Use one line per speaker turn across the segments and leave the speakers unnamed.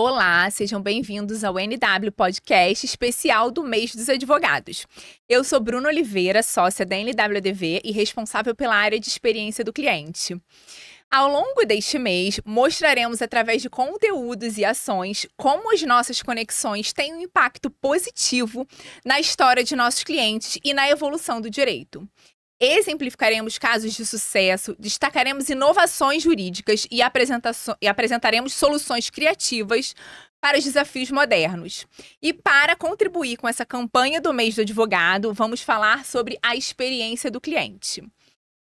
Olá, sejam bem-vindos ao NW Podcast especial do mês dos advogados. Eu sou Bruno Oliveira, sócia da NWDV e responsável pela área de experiência do cliente. Ao longo deste mês, mostraremos através de conteúdos e ações como as nossas conexões têm um impacto positivo na história de nossos clientes e na evolução do direito. Exemplificaremos casos de sucesso, destacaremos inovações jurídicas e, e apresentaremos soluções criativas para os desafios modernos. E para contribuir com essa campanha do mês do advogado, vamos falar sobre a experiência do cliente.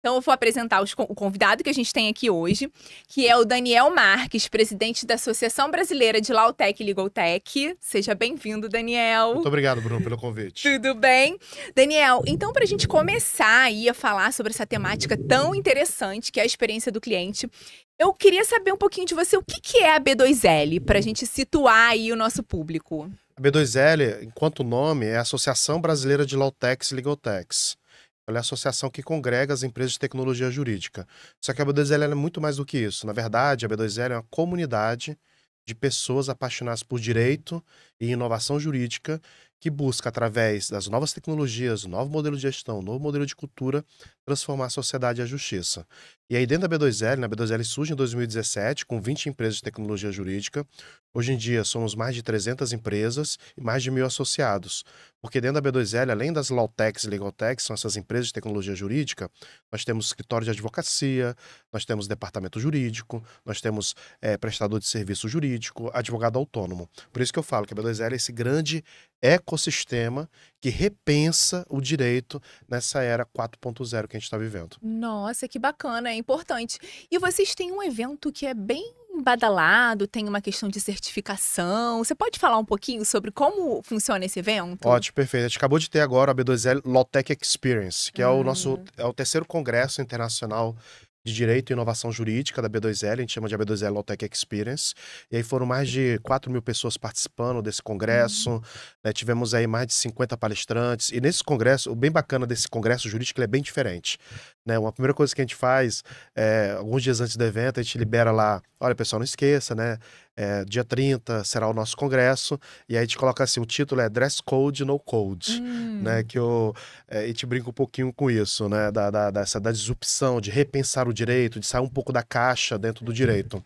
Então, eu vou apresentar os, o convidado que a gente tem aqui hoje, que é o Daniel Marques, presidente da Associação Brasileira de Lautec e Ligotec. Seja bem-vindo, Daniel. Muito
obrigado, Bruno, pelo convite.
Tudo bem? Daniel, então, para a gente começar aí a falar sobre essa temática tão interessante que é a experiência do cliente, eu queria saber um pouquinho de você, o que, que é a B2L, para a gente situar aí o nosso público.
A B2L, enquanto nome, é a Associação Brasileira de Lautex e Ligotex. Ela é a associação que congrega as empresas de tecnologia jurídica. Só que a B2L é muito mais do que isso. Na verdade, a B2L é uma comunidade de pessoas apaixonadas por direito e inovação jurídica que busca, através das novas tecnologias, novo modelo de gestão, novo modelo de cultura, transformar a sociedade e a justiça. E aí, dentro da B2L, na né, B2L surge em 2017, com 20 empresas de tecnologia jurídica, Hoje em dia, somos mais de 300 empresas e mais de mil associados. Porque dentro da B2L, além das Lawtex e Legaltex são essas empresas de tecnologia jurídica, nós temos escritório de advocacia, nós temos departamento jurídico, nós temos é, prestador de serviço jurídico, advogado autônomo. Por isso que eu falo que a B2L é esse grande ecossistema que repensa o direito nessa era 4.0 que a gente está vivendo.
Nossa, que bacana, é importante. E vocês têm um evento que é bem badalado, tem uma questão de certificação. Você pode falar um pouquinho sobre como funciona esse evento?
Ótimo, perfeito. A gente acabou de ter agora a B2L Lotec Experience, que hum. é o ah. nosso é o terceiro congresso internacional de Direito e Inovação Jurídica da B2L, a gente chama de B2L Tech Experience. E aí foram mais de 4 mil pessoas participando desse congresso. Uhum. Né? Tivemos aí mais de 50 palestrantes. E nesse congresso, o bem bacana desse congresso jurídico é bem diferente. Né? Uma primeira coisa que a gente faz, é, alguns dias antes do evento, a gente libera lá: olha, pessoal, não esqueça, né? é, dia 30 será o nosso congresso, e aí a gente coloca assim, o título é Dress Code, No Code, né, hum. né, que eu, é, a gente brinca um pouquinho com isso, né, da, da, dessa, da disrupção, de repensar o direito, de sair um pouco da caixa dentro do direito.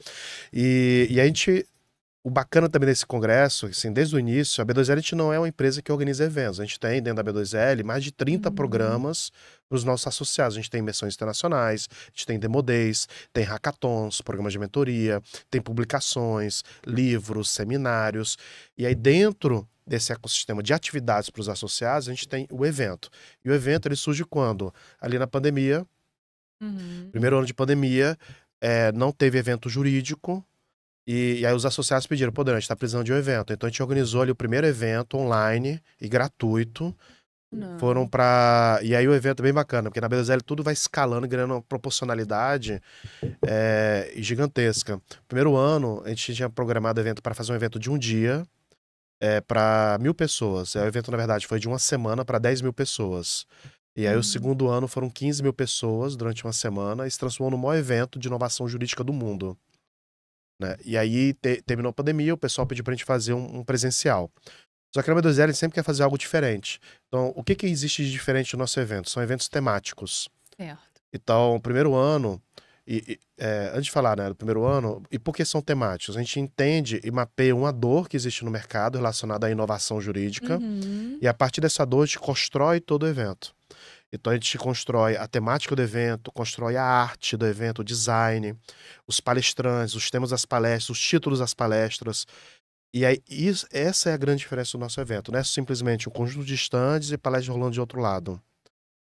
E, e a gente o bacana também desse congresso, assim, desde o início, a B2L a gente não é uma empresa que organiza eventos. A gente tem dentro da B2L mais de 30 uhum. programas para os nossos associados. A gente tem missões internacionais, a gente tem Demo Days, tem hackathons, programas de mentoria, tem publicações, livros, seminários. E aí dentro desse ecossistema de atividades para os associados, a gente tem o evento. E o evento ele surge quando? Ali na pandemia, uhum. primeiro ano de pandemia, é, não teve evento jurídico, e, e, aí os associados pediram, pô, Daniel, a gente tá precisando de um evento. Então a gente organizou ali o primeiro evento online e gratuito. Não. Foram para E aí o evento é bem bacana, porque na BDZL tudo vai escalando, ganhando uma proporcionalidade é, gigantesca. Primeiro ano, a gente tinha programado evento para fazer um evento de um dia é, eh, para mil pessoas. O evento, na verdade, foi de uma semana para 10 mil pessoas. E aí, hum. o uhum. segundo ano foram 15 mil pessoas durante uma semana e se transformou no maior evento de inovação jurídica do mundo. Né? E aí te, terminou a pandemia, o pessoal pediu pra gente fazer um, um presencial. Só que a Lama 2L sempre quer fazer algo diferente. Então, o que, que existe de diferente no nosso evento? São eventos temáticos. Certo. Então, primeiro ano, e, e é, antes de falar né, do primeiro ano, e por que são temáticos? A gente entende e mapeia uma dor que existe no mercado relacionada à inovação jurídica. Uhum. E a partir dessa dor, a gente constrói todo o evento. Então a gente constrói a temática do evento, constrói a arte do evento, o design, os palestrantes, os temas das palestras, os títulos das palestras. E aí, isso, essa é a grande diferença do nosso evento. Não é simplesmente um conjunto de estandes e palestra rolando de outro lado.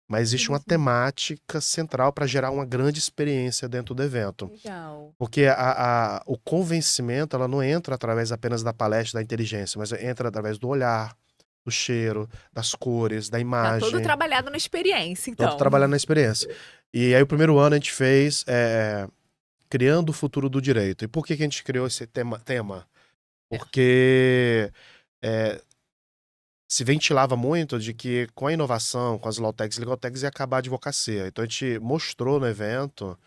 Mas existe uma uhum. temática central para gerar uma grande experiência dentro do evento. Legal. Porque a, a, o convencimento ela não entra através apenas da palestra da inteligência, mas entra através do olhar, do cheiro, das cores, da imagem. Tá todo
trabalhado na experiência, então. Todo trabalhado na
experiência. E aí o primeiro ano a gente fez é, Criando o Futuro do Direito. E por que, que a gente criou esse tema? tema? Porque é, se ventilava muito de que com a inovação, com as Lawtecs e Legaltecs ia acabar a advocacia. Então a gente mostrou no evento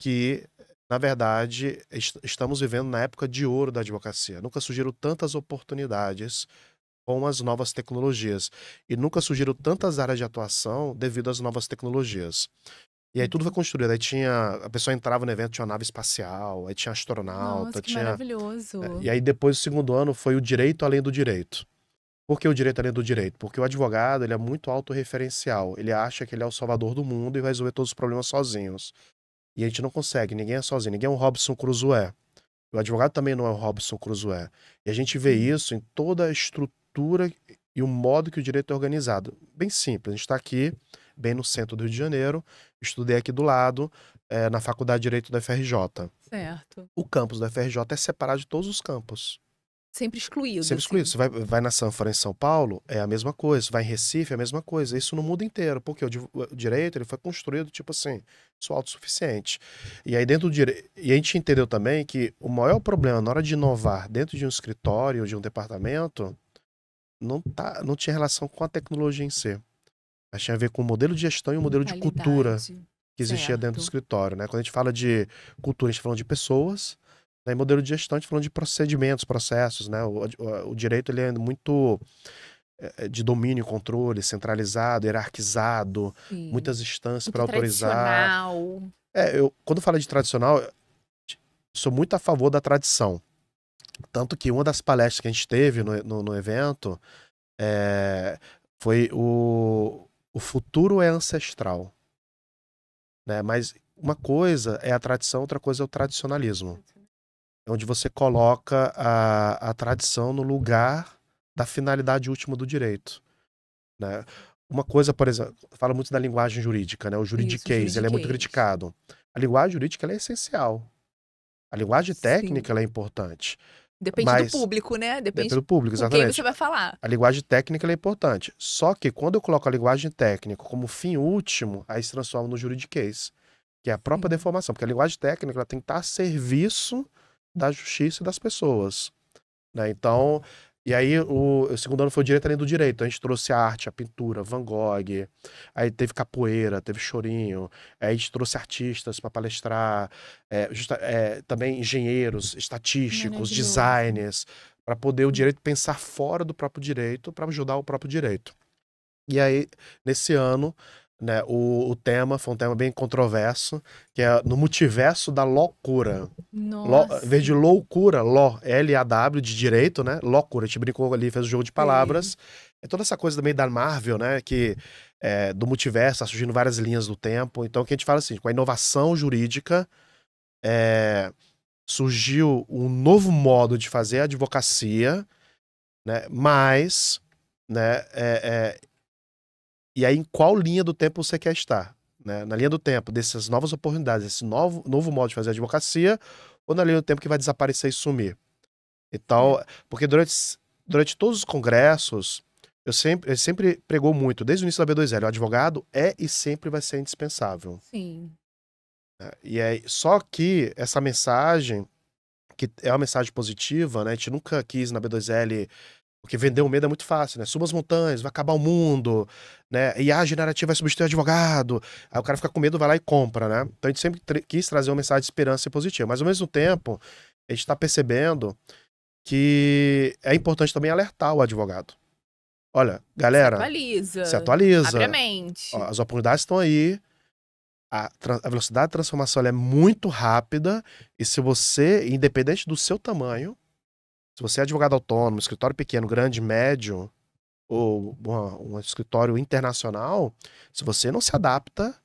que na verdade, est estamos vivendo na época de ouro da advocacia. Nunca surgiram tantas oportunidades com as novas tecnologias. E nunca surgiram tantas áreas de atuação devido às novas tecnologias. E aí tudo foi construído. Aí tinha. A pessoa entrava no evento, tinha uma nave espacial, aí tinha astronauta. Nossa, que tinha...
maravilhoso. Né, e aí
depois, o segundo ano, foi o direito além do direito. Por que o direito além do direito? Porque o advogado ele é muito autorreferencial. Ele acha que ele é o salvador do mundo e vai resolver todos os problemas sozinhos. E a gente não consegue, ninguém é sozinho, ninguém é um Robson Crusoe. O advogado também não é um Robson Crusoe. E a gente vê isso em toda a estrutura estrutura e o modo que o direito é organizado. Bem simples, a gente está aqui, bem no centro do Rio de Janeiro, estudei aqui do lado, é, na Faculdade de Direito da FRJ.
Certo.
O campus da FRJ é separado de todos os campos.
Sempre excluído. Sempre assim.
excluído. Assim. Você vai, vai na Sanfra em São Paulo, é a mesma coisa. Vai em Recife, é a mesma coisa. Isso no mundo inteiro, porque o, o direito ele foi construído, tipo assim, sou autossuficiente. E aí dentro do direito. E a gente entendeu também que o maior problema na hora de inovar dentro de um escritório ou de um departamento não, tá, não tinha relação com a tecnologia em si. Mas tinha a ver com o modelo de gestão e o modelo de cultura que existia certo. dentro do escritório. Né? Quando a gente fala de cultura, a gente está falando de pessoas. Né? E modelo de gestão, a gente tá falando de procedimentos, processos. Né? O, o, o direito ele é muito eh, eh, de domínio, controle, centralizado, hierarquizado, Sim. muitas instâncias para autorizar. É, eu, quando fala de tradicional, sou muito a favor da tradição. Tanto que uma das palestras que a gente teve no, no, no evento é, foi o, o futuro é ancestral. Né? Mas uma coisa é a tradição, outra coisa é o tradicionalismo. É onde você coloca a, a tradição no lugar da finalidade última do direito. Né? Uma coisa, por exemplo, fala muito da linguagem jurídica, né? o juridiquês, ele é muito criticado. A linguagem jurídica é essencial. A linguagem técnica é importante.
Depende Mas, do público, né? Depende, do público, exatamente. O você vai falar.
A linguagem técnica é importante. Só que quando eu coloco a linguagem técnica como fim último, aí se transforma no juridiquês, que é a própria deformação. Porque a linguagem técnica ela tem que estar a serviço da justiça e das pessoas. Né? Então, e aí o, o segundo ano foi direito além do direito. A gente trouxe a arte, a pintura, Van Gogh, aí teve capoeira, teve chorinho, aí a gente trouxe artistas para palestrar, é, justa, é, também engenheiros, estatísticos, designers, para poder o direito pensar fora do próprio direito, para ajudar o próprio direito. E aí, nesse ano, né, o, o, tema foi um tema bem controverso, que é no multiverso da loucura. Nossa. em vez de loucura, Ló, L-A-W, de direito, né? Loucura, a gente brincou ali, fez o um jogo de palavras. É. é toda essa coisa também da Marvel, né? Que é, do multiverso, tá surgindo várias linhas do tempo. Então, o que a gente fala assim, com a inovação jurídica, é, surgiu um novo modo de fazer a advocacia, né? Mas, né? É, é, e aí, em qual linha do tempo você quer estar? Né? Na linha do tempo dessas novas oportunidades, esse novo, novo modo de fazer advocacia, ou na linha do tempo que vai desaparecer e sumir? Então, é. porque durante, durante todos os congressos, eu sempre, ele sempre pregou muito, desde o início da B2L, o advogado é e sempre vai ser indispensável. Sim. Né? e aí, é, só que essa mensagem, que é uma mensagem positiva, né? A gente nunca quis na B2L porque vender o um medo é muito fácil, né? Suba as montanhas, vai acabar o mundo, né? E a generativa vai é substituir o advogado. Aí o cara fica com medo, vai lá e compra, né? Então a gente sempre quis trazer uma mensagem de esperança e positiva. Mas ao mesmo tempo, a gente está percebendo que é importante também alertar o advogado. Olha, galera. Se atualiza. Se atualiza. Abre a mente. Ó, as oportunidades estão aí. A, a velocidade de transformação é muito rápida. E se você, independente do seu tamanho, se você é advogado autônomo, escritório pequeno, grande, médio, ou uma, um escritório internacional, se você não se adapta,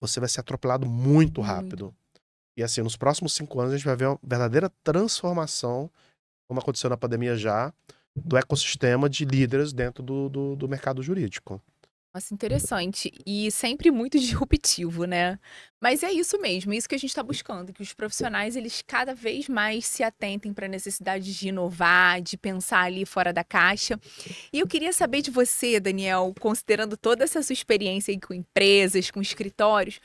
você vai ser atropelado muito rápido. Muito. E assim, nos próximos cinco anos, a gente vai ver uma verdadeira transformação, como aconteceu na pandemia já, do ecossistema de líderes dentro do, do, do mercado jurídico.
Nossa, interessante. E sempre muito disruptivo, né? Mas é isso mesmo, é isso que a gente está buscando, que os profissionais, eles cada vez mais se atentem para a necessidade de inovar, de pensar ali fora da caixa. E eu queria saber de você, Daniel, considerando toda essa sua experiência aí com empresas, com escritórios,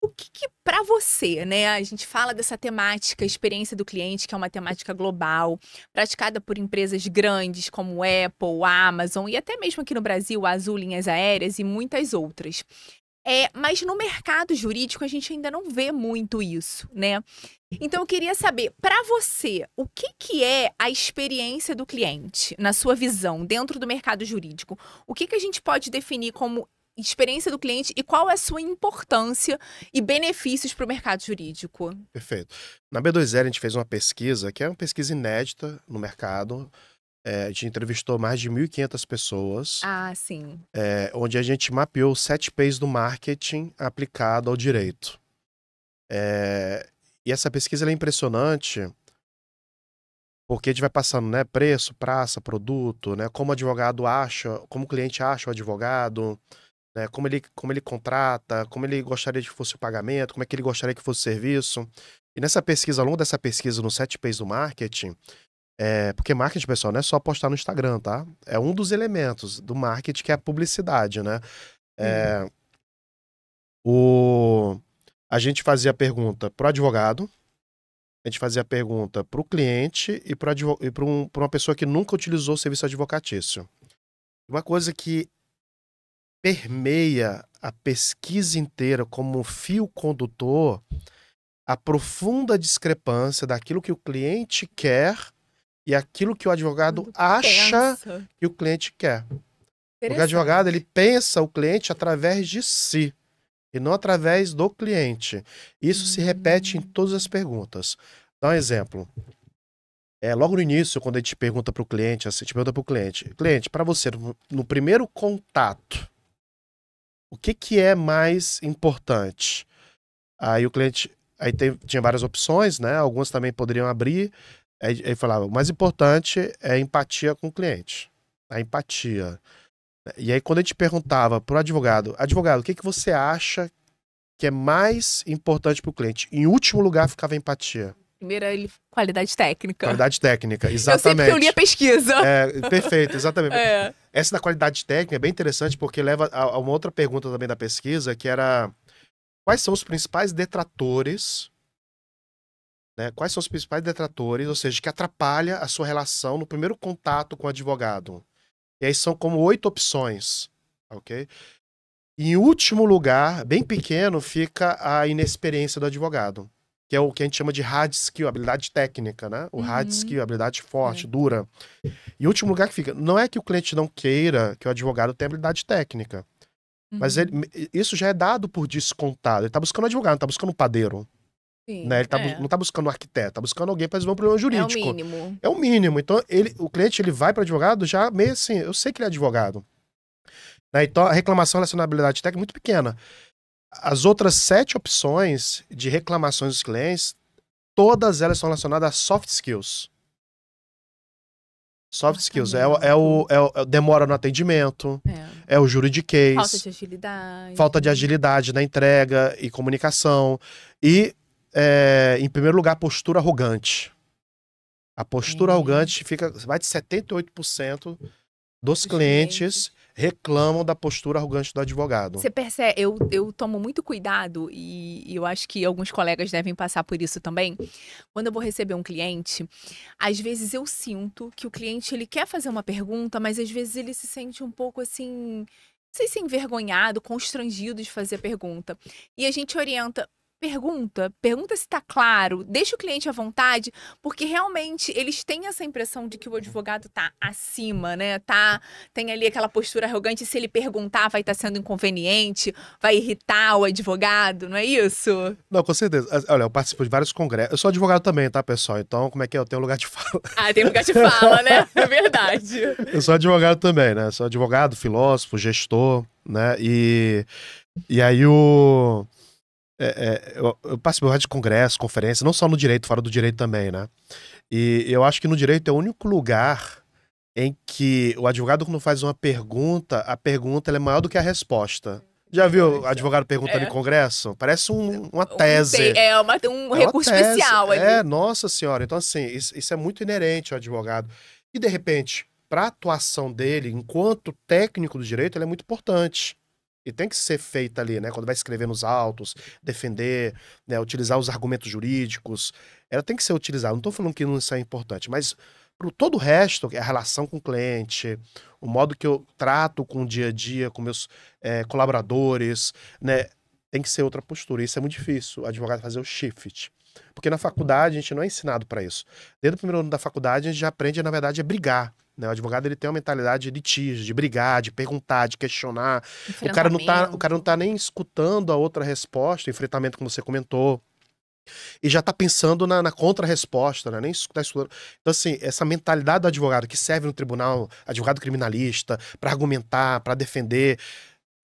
o que, que para você, né? A gente fala dessa temática, experiência do cliente, que é uma temática global, praticada por empresas grandes como Apple, Amazon e até mesmo aqui no Brasil, Azul Linhas Aéreas e muitas outras. É, mas no mercado jurídico a gente ainda não vê muito isso, né? Então eu queria saber, para você, o que, que é a experiência do cliente, na sua visão, dentro do mercado jurídico? O que, que a gente pode definir como experiência do cliente e qual é a sua importância e benefícios para o mercado jurídico.
Perfeito. Na B2L a gente fez uma pesquisa, que é uma pesquisa inédita no mercado. É, a gente entrevistou mais de 1.500 pessoas.
Ah, sim.
É, onde a gente mapeou sete P's do marketing aplicado ao direito. É, e essa pesquisa é impressionante porque a gente vai passando, né, preço, praça, produto, né, como o advogado acha, como o cliente acha o advogado, né? Como ele, como ele contrata, como ele gostaria que fosse o pagamento, como é que ele gostaria que fosse o serviço. E nessa pesquisa, ao longo dessa pesquisa no sete P's do marketing, é, porque marketing, pessoal, não é só postar no Instagram, tá? É um dos elementos do marketing que é a publicidade, né? É, uhum. o, a gente fazia a pergunta pro advogado, a gente fazia a pergunta pro cliente e para um, uma pessoa que nunca utilizou o serviço advocatício. Uma coisa que permeia a pesquisa inteira como um fio condutor a profunda discrepância daquilo que o cliente quer e aquilo que o advogado acha pensa. que o cliente quer. O advogado ele pensa o cliente através de si e não através do cliente. Isso hum. se repete em hum. todas as perguntas. Dá um exemplo. É, logo no início, quando a gente pergunta para o cliente, assim, a gente pergunta para o cliente, cliente, para você, no, no primeiro contato, o que, que é mais importante? Aí o cliente aí tem, tinha várias opções, né? Algumas também poderiam abrir. Aí, falava, o mais importante é empatia com o cliente. A empatia. E aí quando a gente perguntava pro advogado, advogado, o que, que você acha que é mais importante para o cliente? Em último lugar ficava a empatia
primeira é ele... qualidade técnica.
Qualidade técnica, exatamente. Eu sei porque li a pesquisa. É, perfeito, exatamente. É. Essa da qualidade técnica é bem interessante porque leva a, a uma outra pergunta também da pesquisa, que era quais são os principais detratores né? Quais são os principais detratores, ou seja, que atrapalha a sua relação no primeiro contato com o advogado? E aí são como oito opções, ok? E em último lugar, bem pequeno, fica a inexperiência do advogado que é o que a gente chama de hard skill, habilidade técnica, né? O uhum. hard skill, habilidade forte, é. dura. E último lugar que fica, não é que o cliente não queira que o advogado tenha habilidade técnica, uhum. mas ele, isso já é dado por descontado. Ele está buscando um advogado, não está buscando um padeiro. Sim, né? Ele tá, é. não está buscando um arquiteto, está buscando alguém para resolver um problema jurídico. É o mínimo. É o mínimo. Então, ele, o cliente ele vai para advogado já meio assim, eu sei que ele é advogado. Né? Então, a reclamação relacionada à habilidade técnica é muito pequena. As outras sete opções de reclamações dos clientes, todas elas são relacionadas a soft skills. Soft skills é, é, o, é, o, é, o, é o demora no atendimento, é. é o juridiquês, falta de
agilidade, falta
de agilidade na entrega e comunicação e, é, em primeiro lugar, postura arrogante. A postura é. arrogante fica vai de 78% dos, dos clientes, clientes reclamam da postura arrogante do advogado. Você
percebe, eu, eu tomo muito cuidado e, e eu acho que alguns colegas devem passar por isso também. Quando eu vou receber um cliente, às vezes eu sinto que o cliente ele quer fazer uma pergunta, mas às vezes ele se sente um pouco assim, não sei se envergonhado, constrangido de fazer a pergunta. E a gente orienta, pergunta, pergunta se tá claro, deixa o cliente à vontade, porque realmente eles têm essa impressão de que o advogado tá acima, né? Tá, tem ali aquela postura arrogante, se ele perguntar vai estar tá sendo inconveniente, vai irritar o advogado, não é isso?
Não, com certeza. Olha, eu participo de vários congressos. Eu sou advogado também, tá, pessoal? Então, como é que é? Eu tenho lugar de fala. Ah,
tem lugar de fala, né? É verdade.
eu sou advogado também, né? sou advogado, filósofo, gestor, né? E e aí o é, é, eu, eu participo de congresso, conferência, não só no direito, fora do direito também, né? E eu acho que no direito é o único lugar em que o advogado, quando faz uma pergunta, a pergunta é maior do que a resposta. Já é viu advogado perguntando é. em congresso? Parece um, é uma tese.
é uma, um é recurso especial. Ali. É,
nossa senhora. Então, assim, isso, isso é muito inerente ao advogado. E, de repente, para a atuação dele, enquanto técnico do direito, ele é muito importante. E tem que ser feita ali, né? Quando vai escrever nos autos, defender, né? utilizar os argumentos jurídicos. Ela tem que ser utilizada. Não estou falando que não isso é importante, mas para todo o resto, a relação com o cliente, o modo que eu trato com o dia a dia, com meus é, colaboradores, né? Tem que ser outra postura. Isso é muito difícil. O advogado fazer o shift. Porque na faculdade a gente não é ensinado para isso. Desde o primeiro ano da faculdade a gente já aprende, na verdade, a brigar. Né? O advogado ele tem uma mentalidade de litígio, de brigar, de perguntar, de questionar. O cara, não tá, o cara não tá nem escutando a outra resposta, enfrentamento, como você comentou e já está pensando na, na contra-resposta, né? nem está estudando. Então, assim, essa mentalidade do advogado que serve no tribunal, advogado criminalista, para argumentar, para defender,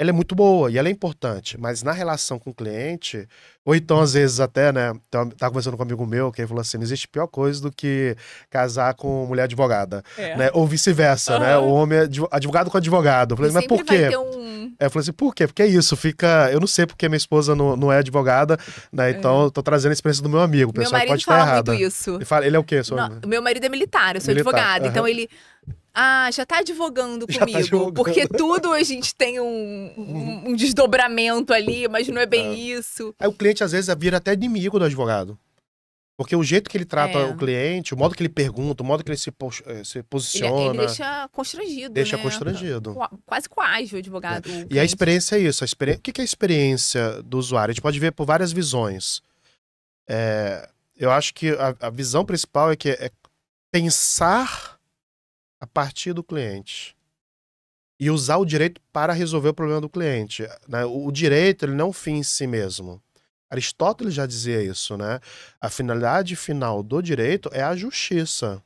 ela é muito boa e ela é importante, mas na relação com o cliente, ou então às vezes até, né, tá conversando com um amigo meu que ele falou assim, não existe pior coisa do que casar com mulher advogada, é. né, ou vice-versa, uhum. né, o homem é advogado com advogado. Eu falei, e assim, mas por quê? Um... falou eu falei assim, por quê? Porque é isso, fica, eu não sei porque minha esposa não, não é advogada, né, é. então eu tô trazendo a experiência do meu amigo, o pessoal meu pode estar errado. Ele, fala, ele é o quê? Sou... Não,
meu marido é militar, eu sou militar, advogada, uhum. então ele ah, já tá advogando tá comigo. Tá advogando. Porque tudo a gente tem um, um, uhum. um, desdobramento ali, mas não é bem é. isso.
Aí o cliente às vezes vira até inimigo do advogado. Porque o jeito que ele trata é. o cliente, o modo que ele pergunta, o modo que ele se, eh, se posiciona. Ele, ele, deixa
constrangido. Deixa né? constrangido. Quase coage o advogado. É.
O e a experiência é isso. A experiência... O que é a experiência do usuário? A gente pode ver por várias visões. É... Eu acho que a, a visão principal é que é pensar a partir do cliente e usar o direito para resolver o problema do cliente. Né? O, direito ele não é fim em si mesmo. Aristóteles já dizia isso, né? A finalidade final do direito é a justiça.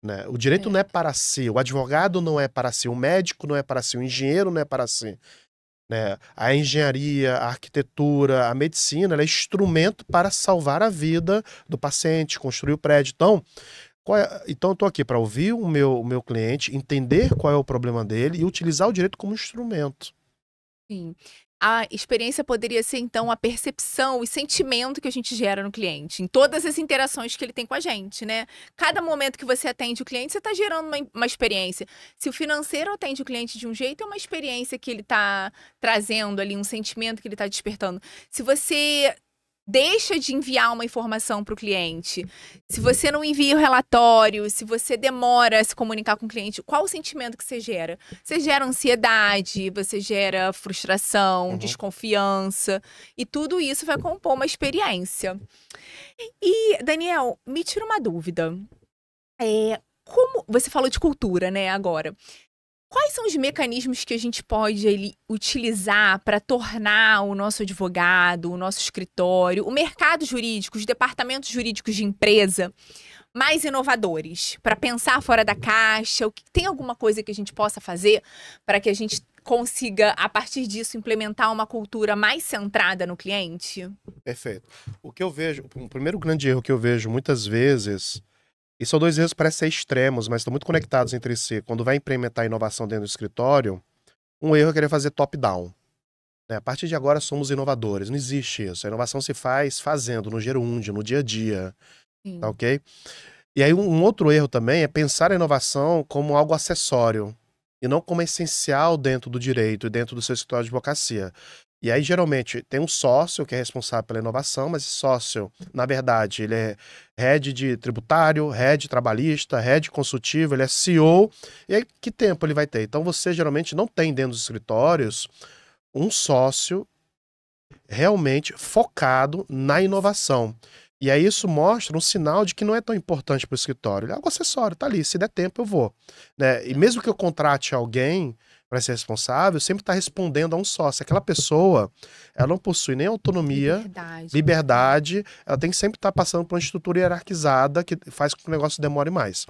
Né? O direito é. não é para si, o advogado não é para si, o médico não é para si, o engenheiro não é para si. Né? A engenharia, a arquitetura, a medicina é instrumento para salvar a vida do paciente, construir o prédio. Então, é... Então eu estou aqui para ouvir o meu, o meu cliente, entender qual é o problema dele e utilizar o direito como instrumento.
Sim. A experiência poderia ser, então, a percepção e sentimento que a gente gera no cliente, em todas as interações que ele tem com a gente, né? Cada momento que você atende o cliente, você está gerando uma, uma, experiência. Se o financeiro atende o cliente de um jeito, é uma experiência que ele está trazendo ali, um sentimento que ele está despertando. Se você deixa de enviar uma informação para o cliente, se você não envia o relatório, se você demora a se comunicar com o cliente, qual o sentimento que você gera? Você gera ansiedade, você gera frustração, uhum. desconfiança, e tudo isso vai compor uma experiência. E, Daniel, me tira uma dúvida. É, como você falou de cultura, né, agora. Quais são os mecanismos que a gente pode ele, utilizar para tornar o nosso advogado, o nosso escritório, o mercado jurídico, os departamentos jurídicos de empresa mais inovadores? Para pensar fora da caixa? Tem alguma coisa que a gente possa fazer para que a gente consiga, a partir disso, implementar uma cultura mais centrada no cliente?
Perfeito. O que eu vejo, o primeiro grande erro que eu vejo muitas vezes e são dois erros que parecem ser extremos, mas estão muito conectados entre si. Quando vai implementar inovação dentro do escritório, um erro é querer fazer top-down. Né? A partir de agora somos inovadores. Não existe isso. A inovação se faz fazendo, no gerúndio, no dia a dia. Sim. Tá ok? E aí um outro erro também é pensar a inovação como algo acessório e não como essencial dentro do direito e dentro do seu escritório de advocacia. E aí, geralmente, tem um sócio que é responsável pela inovação, mas esse sócio, na verdade, ele é head de tributário, head trabalhista, head consultivo, ele é CEO. E aí, que tempo ele vai ter? Então, você geralmente não tem dentro dos escritórios um sócio realmente focado na inovação. E aí isso mostra um sinal de que não é tão importante para o escritório. É algo ah, acessório, tá ali, se der tempo eu vou. Né? E mesmo que eu contrate alguém, para ser responsável, sempre está respondendo a um sócio. Aquela pessoa, ela não possui nem autonomia, liberdade, liberdade ela tem que sempre estar tá passando por uma estrutura hierarquizada que faz com que o negócio demore mais.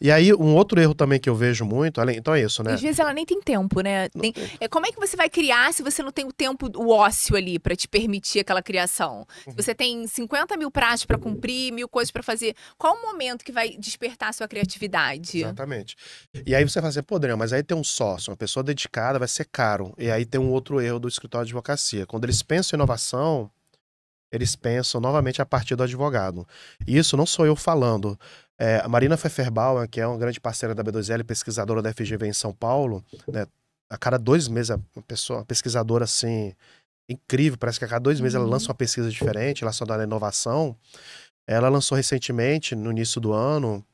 E aí, um outro erro também que eu vejo muito, além, então é isso, né? Às vezes
ela nem tem tempo, né? Tem, é, como é que você vai criar se você não tem o tempo, o ócio ali, para te permitir aquela criação? Uhum. Se você tem 50 mil prazos para cumprir, mil coisas para fazer, qual o momento que vai despertar a sua criatividade? Exatamente.
E aí você vai fazer, assim, pô, mas aí tem um sócio, uma pessoa dedicada, vai ser caro. E aí tem um outro erro do escritório de advocacia. Quando eles pensam em inovação, eles pensam novamente a partir do advogado. E isso não sou eu falando. É, a Marina Feferbauer, que é uma grande parceira da B2L, pesquisadora da FGV em São Paulo, né? A cada dois meses, uma pessoa, uma pesquisadora assim, incrível, parece que a cada dois meses ela lança uhum. uma pesquisa diferente relacionada à inovação. Ela lançou recentemente, no início do ano,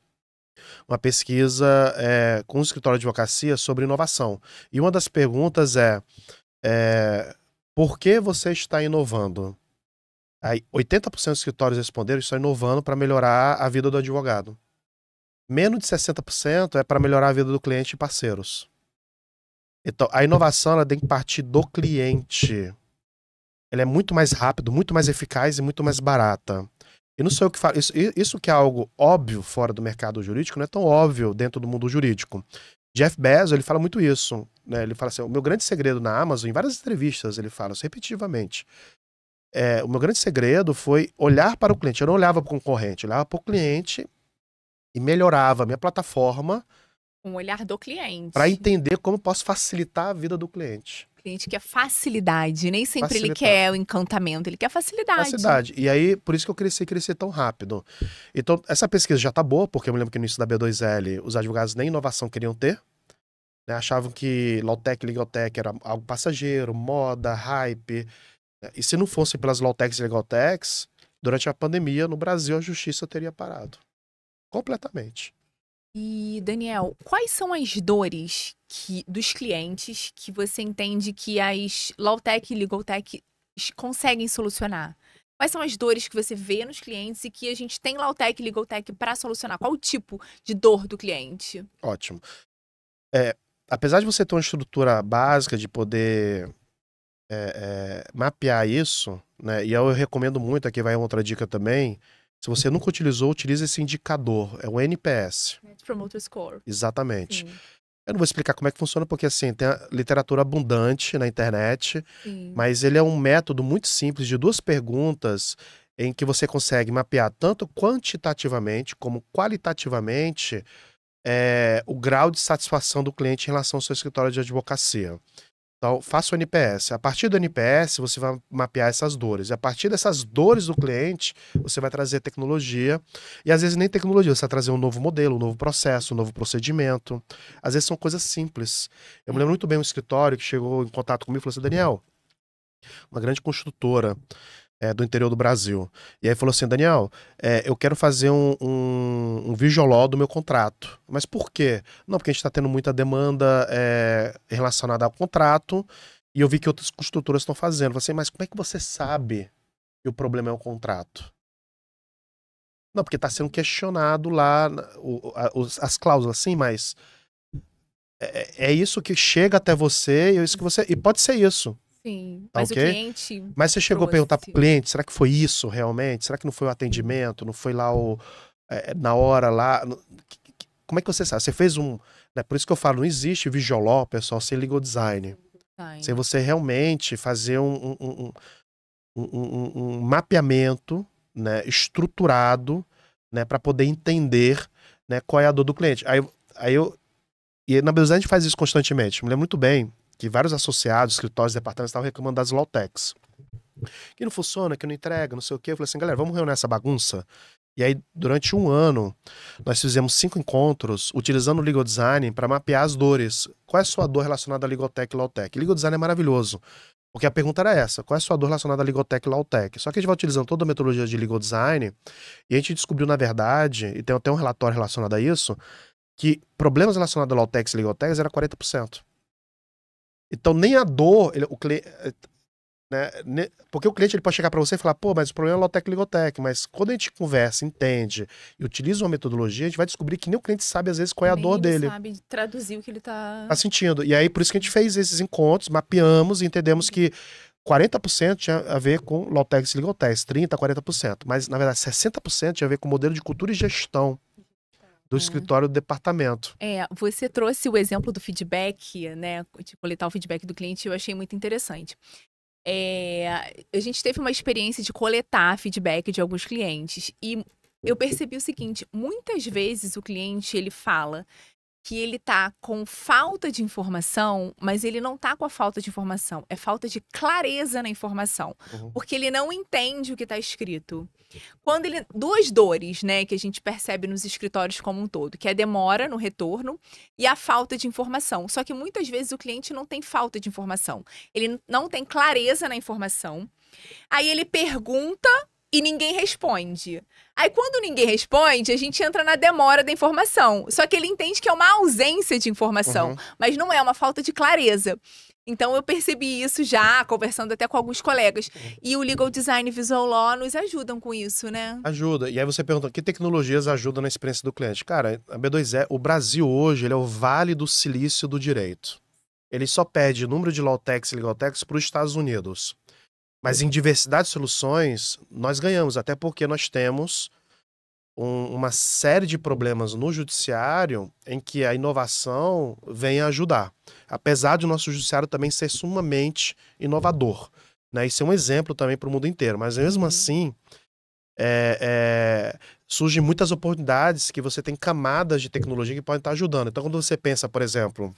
uma pesquisa é, com o escritório de advocacia sobre inovação. E uma das perguntas é, é por que você está inovando? Aí 80% dos escritórios responderam isso, estão inovando para melhorar a vida do advogado. Menos de 60% é para melhorar a vida do cliente e parceiros. Então, a inovação ela tem que partir do cliente. Ela é muito mais rápido, muito mais eficaz e muito mais barata. E não sei o que falo. Isso, isso que é algo óbvio fora do mercado jurídico, não é tão óbvio dentro do mundo jurídico. Jeff Bezos, ele fala muito isso. Né? Ele fala assim: o meu grande segredo na Amazon, em várias entrevistas, ele fala isso repetitivamente é, o meu grande segredo foi olhar para o cliente. Eu não olhava para o concorrente, eu olhava para o cliente e melhorava a minha plataforma.
Um olhar do cliente. Para
entender como posso facilitar a vida do cliente.
O cliente quer facilidade, nem sempre facilitar. ele quer o encantamento, ele quer facilidade. Facilidade.
E aí, por isso que eu cresci cresci tão rápido. Então, essa pesquisa já tá boa, porque eu me lembro que no início da B2L, os advogados nem inovação queriam ter. Né? Achavam que Lautec, legaltech era algo passageiro, moda, hype. É, e se não fosse pelas Lawtex e Legaltex, durante a pandemia, no Brasil, a justiça teria parado. Completamente.
E, Daniel, quais são as dores que, dos clientes que você entende que as Lawtech e Legaltech conseguem solucionar? Quais são as dores que você vê nos clientes e que a gente tem Lawtech e Legaltech para solucionar? Qual o tipo de dor do cliente?
Ótimo. É, apesar de você ter uma estrutura básica de poder é, é, mapear isso, né? E eu recomendo muito, aqui vai outra dica também. Se você nunca utilizou, utilize esse indicador. É o NPS. Net
Promoter Score.
Exatamente. Sim. Eu não vou explicar como é que funciona, porque assim, tem literatura abundante na internet, Sim. mas ele é um método muito simples de duas perguntas em que você consegue mapear tanto quantitativamente como qualitativamente é, o grau de satisfação do cliente em relação ao seu escritório de advocacia. Então, faça o NPS. A partir do NPS, você vai mapear essas dores. E a partir dessas dores do cliente, você vai trazer tecnologia. E às vezes nem tecnologia, você vai trazer um novo modelo, um novo processo, um novo procedimento. Às vezes são coisas simples. Eu me lembro muito bem um escritório que chegou em contato comigo e falou assim: Daniel, uma grande construtora é, do interior do Brasil. E aí falou assim: Daniel, é, eu quero fazer um, um, um do meu contrato. Mas por quê? Não, porque a gente está tendo muita demanda é, relacionada ao contrato e eu vi que outras construtoras estão fazendo. você assim, mas como é que você sabe que o problema é o contrato? Não, porque está sendo questionado lá o, a, os, as cláusulas, sim, mas é, é, é isso que chega até você e é isso que você. E pode ser isso.
Sim, tá mas okay? o cliente... Mas você chegou a assim, perguntar pro
cliente, será que foi isso realmente? Será que não foi o atendimento? Não foi lá o... É, é na hora lá... Como é que você sabe? Você fez um... Né? Por isso que eu falo, não existe visualó, pessoal, sem legal design. design. Sem você realmente fazer um, um, um, um mapeamento né, estruturado né, para poder entender né, qual é a dor do cliente. Aí, aí eu, e na Beleza a gente faz isso constantemente. Me lembro muito bem que vários associados, escritórios, departamentos estavam reclamando das Lautex. Que não funciona, que não entrega, não sei o quê. Eu falei assim, galera, vamos reunir essa bagunça? E aí, durante um ano, nós fizemos cinco encontros utilizando o Legal Design para mapear as dores. Qual é a sua dor relacionada à Ligotec e Lawtech? Legal Design é maravilhoso. Porque a pergunta era essa: qual é a sua dor relacionada à Ligotec e Lautec? Só que a gente vai utilizando toda a metodologia de Legal Design e a gente descobriu, na verdade, e tem até um relatório relacionado a isso, que problemas relacionados à Lautex e Ligotec era 40%. Então, nem a dor, ele, o cliente. Né, porque o cliente ele pode chegar para você e falar, pô, mas o problema é Lotec Ligotec. Mas quando a gente conversa, entende e utiliza uma metodologia, a gente vai descobrir que nem o cliente sabe, às vezes, qual é a nem dor dele. sabe
traduzir o que ele tá... tá
sentindo. E aí, por isso que a gente fez esses encontros, mapeamos e entendemos uhum. que 40% tinha a ver com Lotex e Ligotex, 30%, 40%. Mas, na verdade, 60% tinha a ver com modelo de cultura e gestão do é. escritório do departamento.
É, você trouxe o exemplo do feedback, né? De coletar o feedback do cliente, eu achei muito interessante. É, a gente teve uma experiência de coletar feedback de alguns clientes e eu percebi o seguinte: muitas vezes o cliente ele fala que ele tá com falta de informação, mas ele não tá com a falta de informação, é falta de clareza na informação, uhum. porque ele não entende o que está escrito. Quando ele duas dores, né, que a gente percebe nos escritórios como um todo, que é a demora no retorno e a falta de informação. Só que muitas vezes o cliente não tem falta de informação, ele não tem clareza na informação. Aí ele pergunta e ninguém responde. Aí, quando ninguém responde, a gente entra na demora da informação. Só que ele entende que é uma ausência de informação, uhum. mas não é uma falta de clareza. Então, eu percebi isso já, conversando até com alguns colegas. E o Legal Design e Visual Law nos ajudam com isso, né?
Ajuda. E aí você pergunta, que tecnologias ajudam na experiência do cliente? Cara, a B2E, o Brasil hoje, ele é o vale do silício do direito. Ele só pede número de Lawtex e Legaltex para os Estados Unidos. Mas em diversidade de soluções, nós ganhamos, até porque nós temos um, uma série de problemas no judiciário em que a inovação vem ajudar. Apesar de o nosso judiciário também ser sumamente inovador. Né? Isso é um exemplo também para o mundo inteiro. Mas mesmo uhum. assim, é, é, surgem muitas oportunidades que você tem camadas de tecnologia que podem estar ajudando. Então, quando você pensa, por exemplo,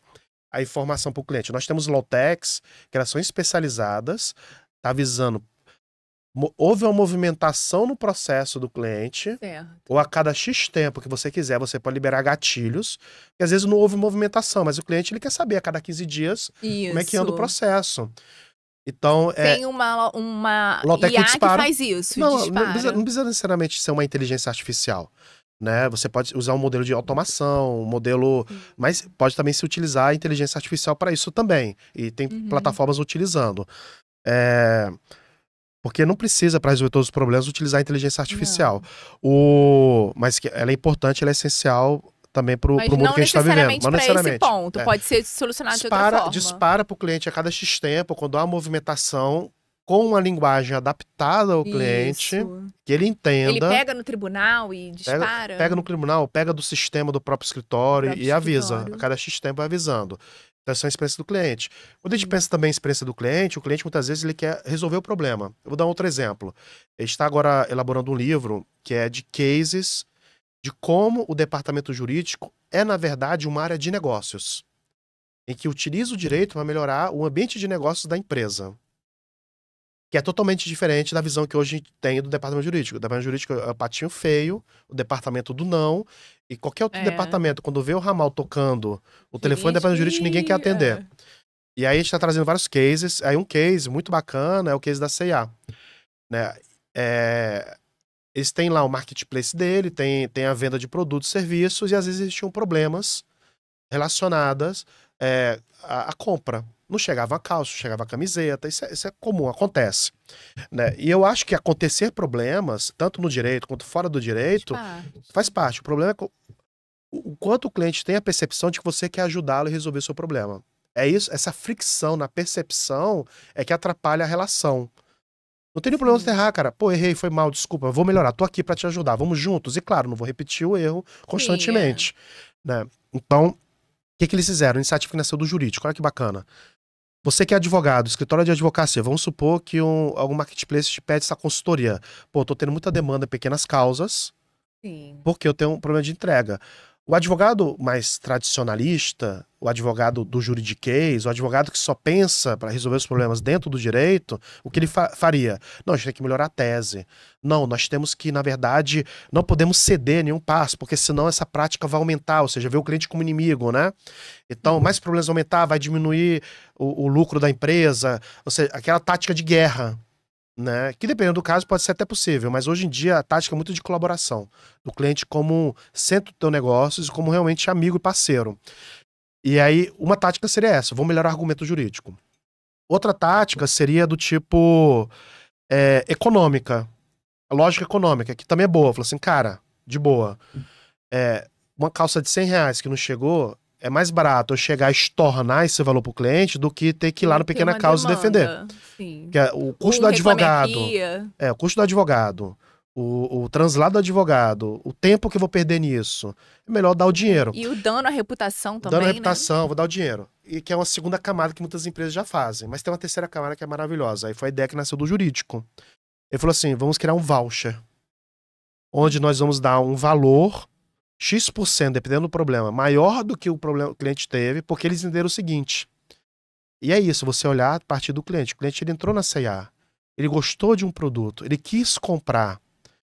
a informação para o cliente. Nós temos low-techs, que elas são especializadas Tá avisando. Houve uma movimentação no processo do cliente, certo. ou a cada X tempo que você quiser, você pode liberar gatilhos, que às vezes não houve movimentação, mas o cliente ele quer saber a cada 15 dias Isso. como é que anda o processo. Então, é Tem é,
uma, uma IA que, que faz isso. Não, não precisa, não
precisa, necessariamente ser uma inteligência artificial. Né? Você pode usar um modelo de automação, um modelo. Uhum. Mas pode também se utilizar a inteligência artificial para isso também. E tem uhum. plataformas utilizando. É... Porque não precisa, para resolver todos os problemas, utilizar a inteligência artificial. O... Mas ela é importante, ela é essencial também para o mundo que a gente está vivendo. Mas não necessariamente. Esse ponto, é. Pode
ser solucionado dispara, de outra forma.
Dispara para o cliente a cada X tempo, quando há movimentação, com uma linguagem adaptada ao cliente, Isso. que ele entenda. Ele pega
no tribunal e dispara. Pega, pega no
tribunal, pega do sistema do próprio escritório próprio e escritório. avisa. A cada X tempo avisando. Então, tá essa é a experiência do cliente. Quando a gente uhum. pensa também em experiência do cliente, o cliente muitas vezes ele quer resolver o problema. Eu vou dar outro exemplo. A gente está agora elaborando um livro que é de cases de como o departamento jurídico é, na verdade, uma área de negócios, em que utiliza o direito para melhorar o ambiente de negócios da empresa. Que é totalmente diferente da visão que hoje a gente tem do departamento jurídico. O departamento jurídico é o patinho feio, o departamento do não, e qualquer outro é. departamento, quando vê o ramal tocando o telefone do departamento jurídico, ninguém quer atender. É. E aí a gente está trazendo vários cases. Aí um case muito bacana é o case da CIA. Né? É... Eles têm lá o marketplace dele, tem, tem a venda de produtos e serviços, e às vezes existiam problemas relacionadas é, à, à, compra. Não chegava a calça, chegava a camiseta, isso é, isso é comum, acontece. Né? E eu acho que acontecer problemas, tanto no direito quanto fora do direito, faz parte. Faz parte. O problema é o quanto o cliente tem a percepção de que você quer ajudá-lo e resolver o seu problema. É isso, essa fricção na percepção é que atrapalha a relação. Não tem nenhum problema você errar, cara. Pô, errei, foi mal, desculpa, vou melhorar, tô aqui para te ajudar, vamos juntos. E claro, não vou repetir o erro constantemente. É. Né? Então, o que, que eles fizeram? Iniciativa que nasceu do jurídico, olha que bacana. Você que é advogado, escritório de advocacia, vamos supor que um, algum marketplace te pede essa consultoria. Pô, tô tendo muita demanda pequenas causas, Sim. porque eu tenho um problema de entrega. O advogado mais tradicionalista, o advogado do juridiquês, o advogado que só pensa para resolver os problemas dentro do direito, o que ele fa faria? Não, a gente tem que melhorar a tese. Não, nós temos que, na verdade, não podemos ceder nenhum passo, porque senão essa prática vai aumentar, ou seja, vê o cliente como inimigo, né? Então, mais problemas aumentar, vai diminuir o, o lucro da empresa, ou seja, aquela tática de guerra né? Que dependendo do caso pode ser até possível, mas hoje em dia a tática é muito de colaboração do cliente como centro do teu negócio e como realmente amigo e parceiro. E aí uma tática seria essa: vou melhorar o argumento jurídico. Outra tática seria do tipo é, econômica, a lógica econômica, que também é boa. Fala assim, cara, de boa. É, uma calça de 100 reais que não chegou, é mais barato eu chegar a estornar esse valor para o cliente do que ter que ir lá no Pequena Causa e defender. Sim. Que é o custo o do advogado. É, o custo do advogado. O, o translado do advogado, o tempo que eu vou perder nisso, é melhor dar o dinheiro. E
o dano à reputação também. Dano à né? reputação,
né? vou dar o dinheiro. E que é uma segunda camada que muitas empresas já fazem. Mas tem uma terceira camada que é maravilhosa. Aí foi a ideia que nasceu do jurídico. Ele falou assim: vamos criar um voucher. Onde nós vamos dar um valor X%, dependendo do problema, maior do que o problema o cliente teve, porque eles entenderam o seguinte. E é isso, você olhar a partir do cliente. O cliente ele entrou na C&A ele gostou de um produto, ele quis comprar.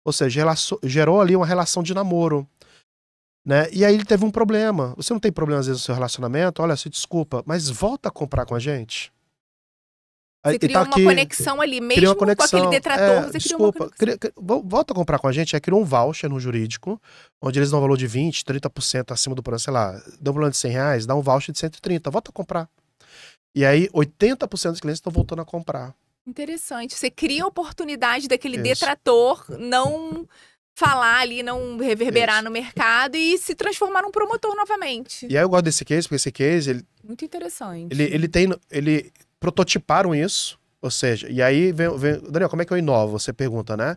Ou seja, gerou ali uma relação de namoro. Né? E aí ele teve um problema. Você não tem problema às vezes no seu relacionamento? Olha, se desculpa, mas volta a comprar com a gente. Você tá criou tá uma aqui, conexão ali, mesmo conexão, com aquele detrator, é, você desculpa, criou uma conexão. volta a comprar com a gente, é, criou um voucher no jurídico, onde eles dão um valor de 20, 30% acima do plano, sei lá, dão um plano de 100 reais, dá um voucher de 130, volta a comprar. E aí, 80% dos clientes estão voltando a comprar.
Interessante. Você cria a oportunidade daquele Isso. detrator não falar ali, não reverberar Isso. no mercado e se transformar num promotor novamente. E aí eu
gosto desse case, porque esse case... Ele,
Muito interessante. Ele, ele
tem... Ele prototiparam isso, ou seja, e aí vem, vem, Daniel, como é que eu inovo? Você pergunta, né?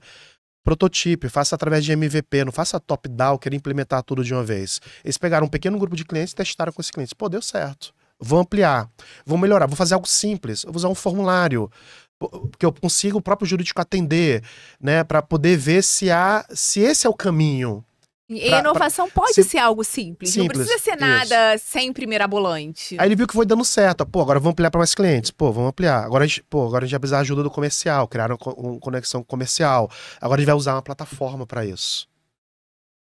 Prototipe, faça através de MVP, não faça top-down, querer implementar tudo de uma vez. Eles pegaram um pequeno grupo de clientes e testaram com esses clientes. Pô, deu certo. Vou ampliar, vou melhorar, vou fazer algo simples, vou usar um formulário que eu consiga o próprio jurídico atender, né, para poder ver se há, se esse é o caminho
e pra, inovação pra... pode ser... ser algo simples, simples, não precisa ser nada isso. sempre mirabolante. Aí ele viu
que foi dando certo. Pô, agora vamos ampliar para mais clientes. Pô, vamos ampliar. Agora a gente, pô, agora a gente vai precisar ajuda do comercial, criar uma, uma conexão comercial. Agora a gente vai usar uma plataforma para isso.